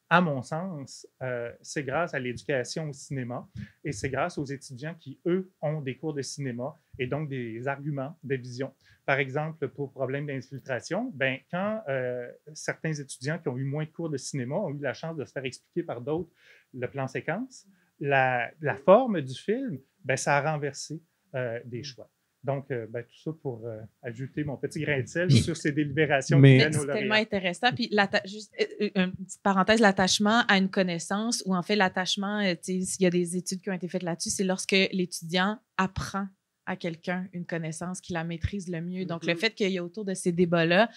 à mon sens, euh, c'est grâce à l'éducation au cinéma et c'est grâce aux étudiants qui, eux, ont des cours de cinéma et donc des arguments, des visions. Par exemple, pour problème d'infiltration, ben, quand euh, certains étudiants qui ont eu moins de cours de cinéma ont eu la chance de se faire expliquer par d'autres le plan séquence, la, forme du film, ben, ça a renversé euh, des mm. choix. Donc, euh, ben, tout ça pour euh, ajouter mon petit grain de sel sur ces délibérations. Mais c'est tellement intéressant. Puis, juste euh, une petite parenthèse, l'attachement à une connaissance, ou en fait, l'attachement, il y a des études qui ont été faites là-dessus, c'est lorsque l'étudiant apprend à quelqu'un une connaissance qui la maîtrise le mieux. Donc, le mm-hmm. fait qu'il y ait autour de ces débats-là,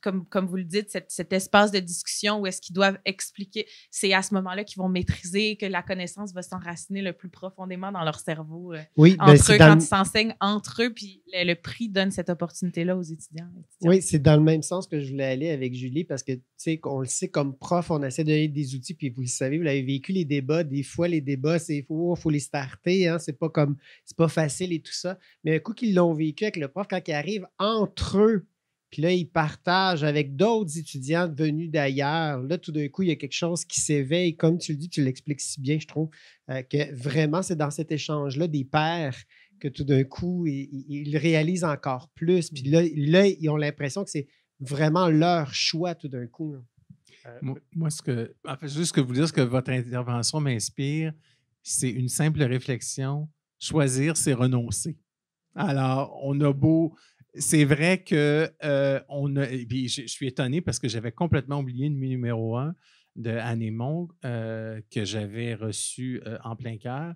comme, comme vous le dites, cet espace de discussion où est-ce qu'ils doivent expliquer, c'est à ce moment-là qu'ils vont maîtriser, que la connaissance va s'enraciner le plus profondément dans leur cerveau. Euh, oui, ben, entre quand ils s'enseignent entre eux, puis le, prix donne cette opportunité-là aux étudiants, Oui, c'est dans le même sens que je voulais aller avec Julie, parce que, tu sais, on le sait, comme prof, on essaie de donner des outils, puis vous le savez, vous l'avez vécu, les débats, des fois, les débats, c'est, il oh, faut, faut les starter, hein. c'est pas comme, c'est pas facile et tout ça. Mais un coup qu'ils l'ont vécu avec le prof, quand ils arrivent entre eux, puis là, ils partagent avec d'autres étudiants venus d'ailleurs. Là, tout d'un coup, il y a quelque chose qui s'éveille. Comme tu le dis, tu l'expliques si bien, je trouve, euh, que vraiment, c'est dans cet échange-là des pères que tout d'un coup, ils, réalisent encore plus. Puis là, ils ont l'impression que c'est vraiment leur choix tout d'un coup. Euh, moi, ce que. En fait, juste que vous dire, ce que votre intervention m'inspire, c'est une simple réflexion choisir, c'est renoncer. Alors, on a beau. C'est vrai que euh, on je, suis étonné parce que j'avais complètement oublié le numéro un de Anémon euh, que j'avais reçu euh, en plein cœur,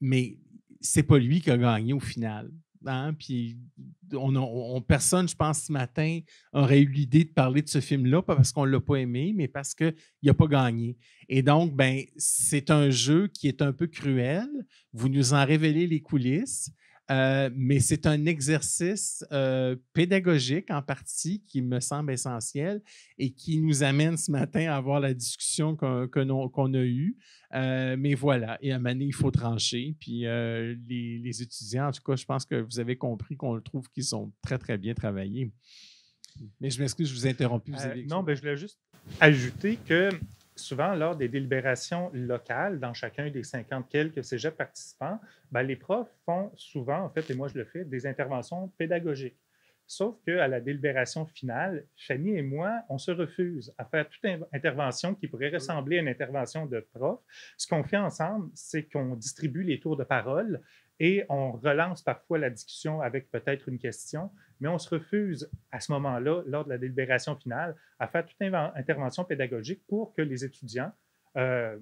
mais c'est pas lui qui a gagné au final. Hein, puis on, personne, je pense, ce matin aurait eu l'idée de parler de ce film-là, pas parce qu'on ne l'a pas aimé, mais parce qu'il n'a pas gagné. Et donc, ben, c'est un jeu qui est un peu cruel. Vous nous en révélez les coulisses. Euh, mais c'est un exercice euh, pédagogique en partie qui me semble essentiel et qui nous amène ce matin à avoir la discussion qu'on a eue. Euh, mais voilà, et à Mané, il faut trancher. Puis euh, les, les, étudiants, en tout cas, je pense que vous avez compris qu'on le trouve qu'ils sont très, très bien travaillés. Mais je m'excuse, je vous ai interrompu. Euh, non, mais ben, je voulais juste ajouter que souvent, lors des délibérations locales, dans chacun des 50 quelques cégeps participants, ben, les profs font souvent, en fait, et moi je le fais, des interventions pédagogiques. Sauf qu'à la délibération finale, Chani et moi, on se refuse à faire toute intervention qui pourrait mmh. ressembler à une intervention de prof. Ce qu'on fait ensemble, c'est qu'on distribue les tours de parole et on relance parfois la discussion avec peut-être une question, mais on se refuse à ce moment-là, lors de la délibération finale, à faire toute intervention pédagogique pour que les étudiants euh,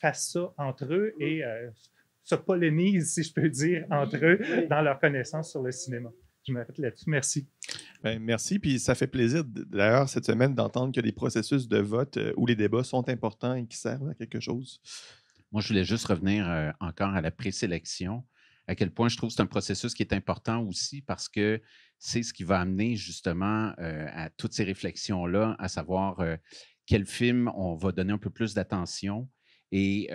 fassent ça entre eux et mmh. euh, se pollinisent, si je peux dire, entre eux dans leur connaissance sur le cinéma je m'arrête là-dessus. Merci. Ben, merci. Puis ça fait plaisir, d'ailleurs, cette semaine, d'entendre que les processus de vote euh, ou les débats sont importants et qui servent à quelque chose. Moi, je voulais juste revenir euh, encore à la présélection, à quel point je trouve que c'est un processus qui est important aussi parce que c'est ce qui va amener justement euh, à toutes ces réflexions-là, à savoir quel film on va donner un peu plus d'attention. Et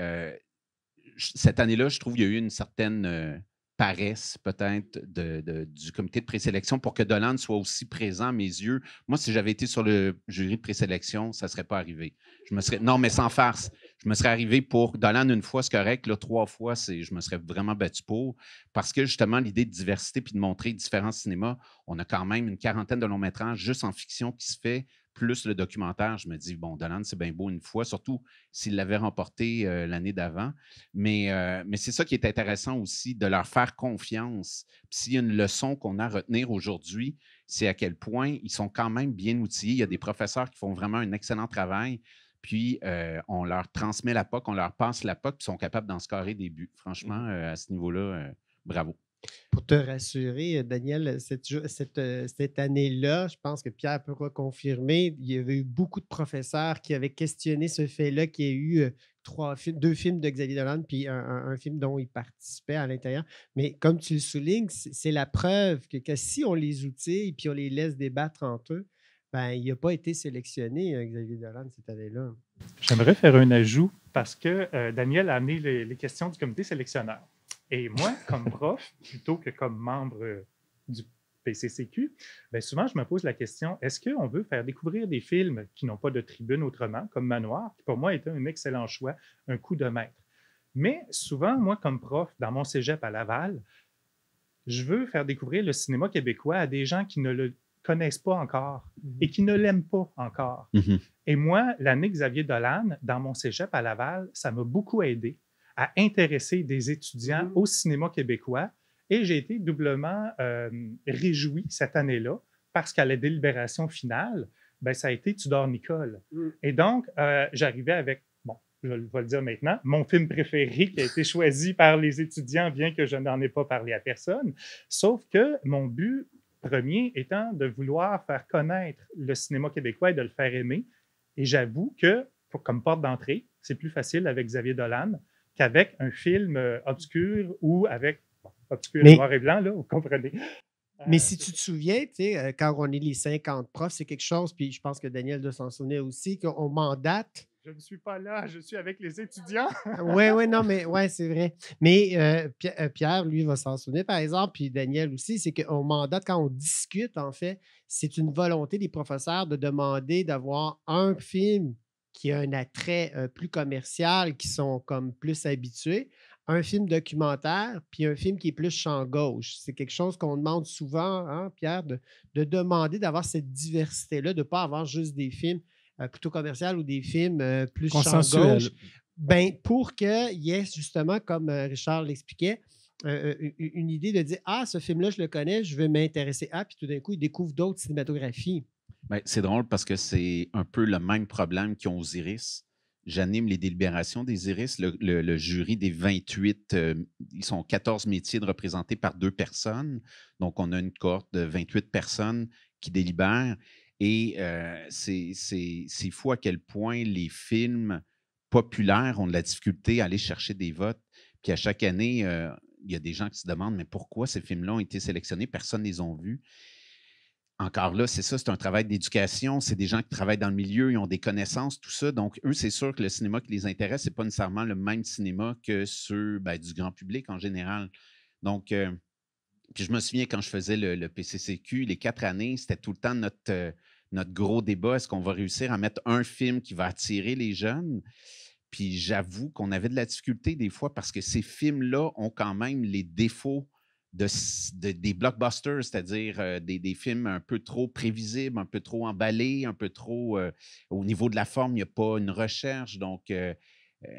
cette année-là, je trouve qu'il y a eu une certaine paresse peut-être du comité de présélection pour que Dolan soit aussi présent à mes yeux. Moi, si j'avais été sur le jury de présélection, ça ne serait pas arrivé. Je me serais, non, mais sans farce, je me serais arrivé pour Dolan une fois, c'est correct. Là, trois fois, c'est, je me serais vraiment battu pour. Parce que justement, l'idée de diversité puis de montrer différents cinémas, on a quand même une quarantaine de longs métrages juste en fiction qui se fait plus le documentaire, je me dis, bon, Dolan, c'est bien beau une fois, surtout s'il l'avait remporté euh, l'année d'avant. Mais, euh, mais c'est ça qui est intéressant aussi, de leur faire confiance. S'il y a une leçon qu'on a à retenir aujourd'hui, c'est à quel point ils sont quand même bien outillés. Il y a des professeurs qui font vraiment un excellent travail. Puis euh, on leur transmet la POC, on leur passe la POC, puis ils sont capables d'en scorer des buts. Franchement, mmh. à ce niveau-là, bravo. Pour te rassurer, euh, Daniel, cette, euh, cette, année-là, je pense que Pierre pourra confirmer, il y avait eu beaucoup de professeurs qui avaient questionné ce fait-là, qu'il y a eu euh, trois deux films de Xavier Dolan, puis un, film dont il participait à l'intérieur. Mais comme tu le soulignes, c'est la preuve que, si on les outille puis on les laisse débattre entre eux, ben, il n'a pas été sélectionné, Xavier Dolan, cette année-là. J'aimerais faire un ajout parce que Daniel a amené les questions du comité sélectionneur. Et moi, comme prof, plutôt que comme membre du PCCQ, ben, souvent, je me pose la question est-ce qu'on veut faire découvrir des films qui n'ont pas de tribune autrement, comme Manoir, qui pour moi était un excellent choix, un coup de maître Mais souvent, moi, comme prof, dans mon cégep à Laval, je veux faire découvrir le cinéma québécois à des gens qui ne le connaissent pas encore mm-hmm. et qui ne l'aiment pas encore. Mm-hmm. Et moi, l'année Xavier Dolan, dans mon cégep à Laval, ça m'a beaucoup aidé à intéresser des étudiants mm-hmm. au cinéma québécois. Et j'ai été doublement euh, réjoui cette année-là parce qu'à la délibération finale, ben, ça a été Tu dors Nicole. Mm. Et donc, euh, j'arrivais avec, bon, je vais le dire maintenant, mon film préféré qui a été choisi par les étudiants, bien que je n'en ai pas parlé à personne. Sauf que mon but premier étant de vouloir faire connaître le cinéma québécois et de le faire aimer. Et j'avoue que, comme porte d'entrée, c'est plus facile avec Xavier Dolan qu'avec un film euh, obscur ou avec obscur noir et blanc, là, vous comprenez. Euh, mais si tu te souviens, tu sais, euh, quand on est les 50 profs, c'est quelque chose, puis je pense que Daniel doit s'en souvenir aussi, qu'on mandate je ne suis pas là, je suis avec les étudiants. oui, ah oui, non, mais ouais, c'est vrai. Mais Pierre, lui, va s'en souvenir, par exemple, puis Daniel aussi, c'est qu'on mandate, quand on discute, en fait, c'est une volonté des professeurs de demander d'avoir un film qui a un attrait plus commercial, qui sont comme plus habitués, un film documentaire, puis un film qui est plus champ gauche. C'est quelque chose qu'on demande souvent, hein, Pierre, de, demander d'avoir cette diversité-là, de ne pas avoir juste des films plutôt commerciaux ou des films plus champ gauche. Ben, pour qu'il y ait justement, comme Richard l'expliquait, une idée de dire Ah, ce film-là, je le connais, je veux m'intéresser à, puis tout d'un coup, il découvre d'autres cinématographies. Ben, c'est drôle parce que c'est un peu le même problème qu'ils ont aux iris. J'anime les délibérations des iris, le, jury des 28, euh, ils sont 14 métiers représentés par deux personnes. Donc, on a une cohorte de 28 personnes qui délibèrent. Et euh, c'est fou à quel point les films populaires ont de la difficulté à aller chercher des votes. Puis à chaque année, euh, il y a des gens qui se demandent, mais pourquoi ces films-là ont été sélectionnés? Personne ne les a vus encore là, c'est ça, c'est un travail d'éducation, c'est des gens qui travaillent dans le milieu, ils ont des connaissances, tout ça. Donc, eux, c'est sûr que le cinéma qui les intéresse, c'est pas nécessairement le même cinéma que ceux ben, du grand public en général. Donc, euh, puis je me souviens quand je faisais le, PCCQ, les quatre années, c'était tout le temps notre, euh, notre gros débat. Est-ce qu'on va réussir à mettre un film qui va attirer les jeunes? Puis j'avoue qu'on avait de la difficulté des fois parce que ces films-là ont quand même les défauts de, des blockbusters, c'est-à-dire euh, des, des, films un peu trop prévisibles, un peu trop emballés, un peu trop. Euh, au niveau de la forme, il n'y a pas une recherche. Donc, euh, tu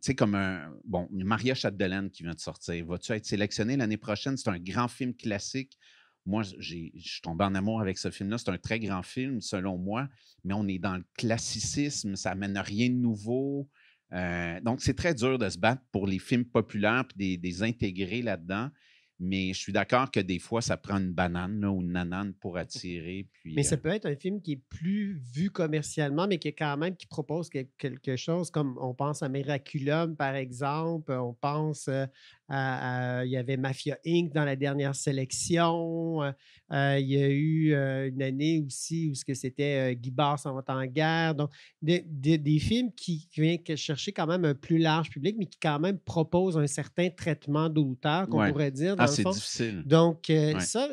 sais, comme un. Bon, Maria Chapdelaine qui vient de sortir. Va-tu être sélectionné l'année prochaine? C'est un grand film classique. Moi, je suis tombé en amour avec ce film-là. C'est un très grand film, selon moi, mais on est dans le classicisme. Ça amène rien de nouveau. donc, c'est très dur de se battre pour les films populaires et des, des intégrés là-dedans. Mais je suis d'accord que des fois, ça prend une banane ou une nanane pour attirer. mais ça euh peut être un film qui est plus vu commercialement, mais qui est quand même qui propose quelque chose comme on pense à Miraculum, par exemple, on pense euh, euh, euh, il y avait Mafia Inc. dans la dernière sélection. Euh, il y a eu une année aussi où ce que c'était Guy Barre s'en va en guerre. Donc, des, des, films qui, viennent chercher quand même un plus large public, mais qui quand même proposent un certain traitement d'auteur qu'on pourrait dire. Ah, dans ah, le difficile. Donc, ça,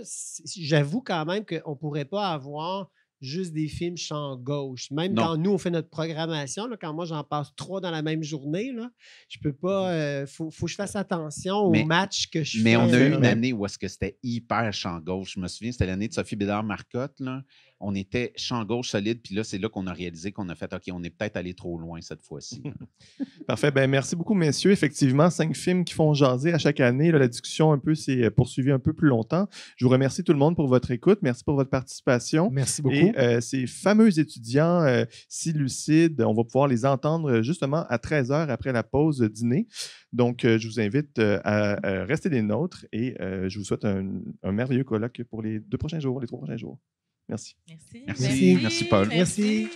j'avoue quand même qu'on ne pourrait pas avoir juste des films champ gauche. Même quand nous, on fait notre programmation, là, quand moi, j'en passe trois dans la même journée, là, je peux pas... Il mm-hmm. euh, faut, que je fasse attention aux matchs que je mais fais. Mais on a eu une année où est-ce que c'était hyper champ gauche. Je me souviens, c'était l'année de Sophie Bédard-Marcotte, on était champ gauche solide, puis là, c'est là qu'on a réalisé qu'on a fait OK, on est peut-être allé trop loin cette fois-ci. Parfait. Ben, merci beaucoup, messieurs. Effectivement, cinq films qui font jaser à chaque année. la discussion un peu s'est euh, poursuivie un peu plus longtemps. Je vous remercie tout le monde pour votre écoute. Merci pour votre participation. Merci beaucoup. Et euh, ces fameux étudiants euh, si lucides, on va pouvoir les entendre justement à 13h après la pause dîner. Donc, je vous invite à, rester des nôtres et je vous souhaite un, un merveilleux colloque pour les deux prochains jours, les trois prochains jours. Merci. Merci. Merci. Merci, Paul. Merci.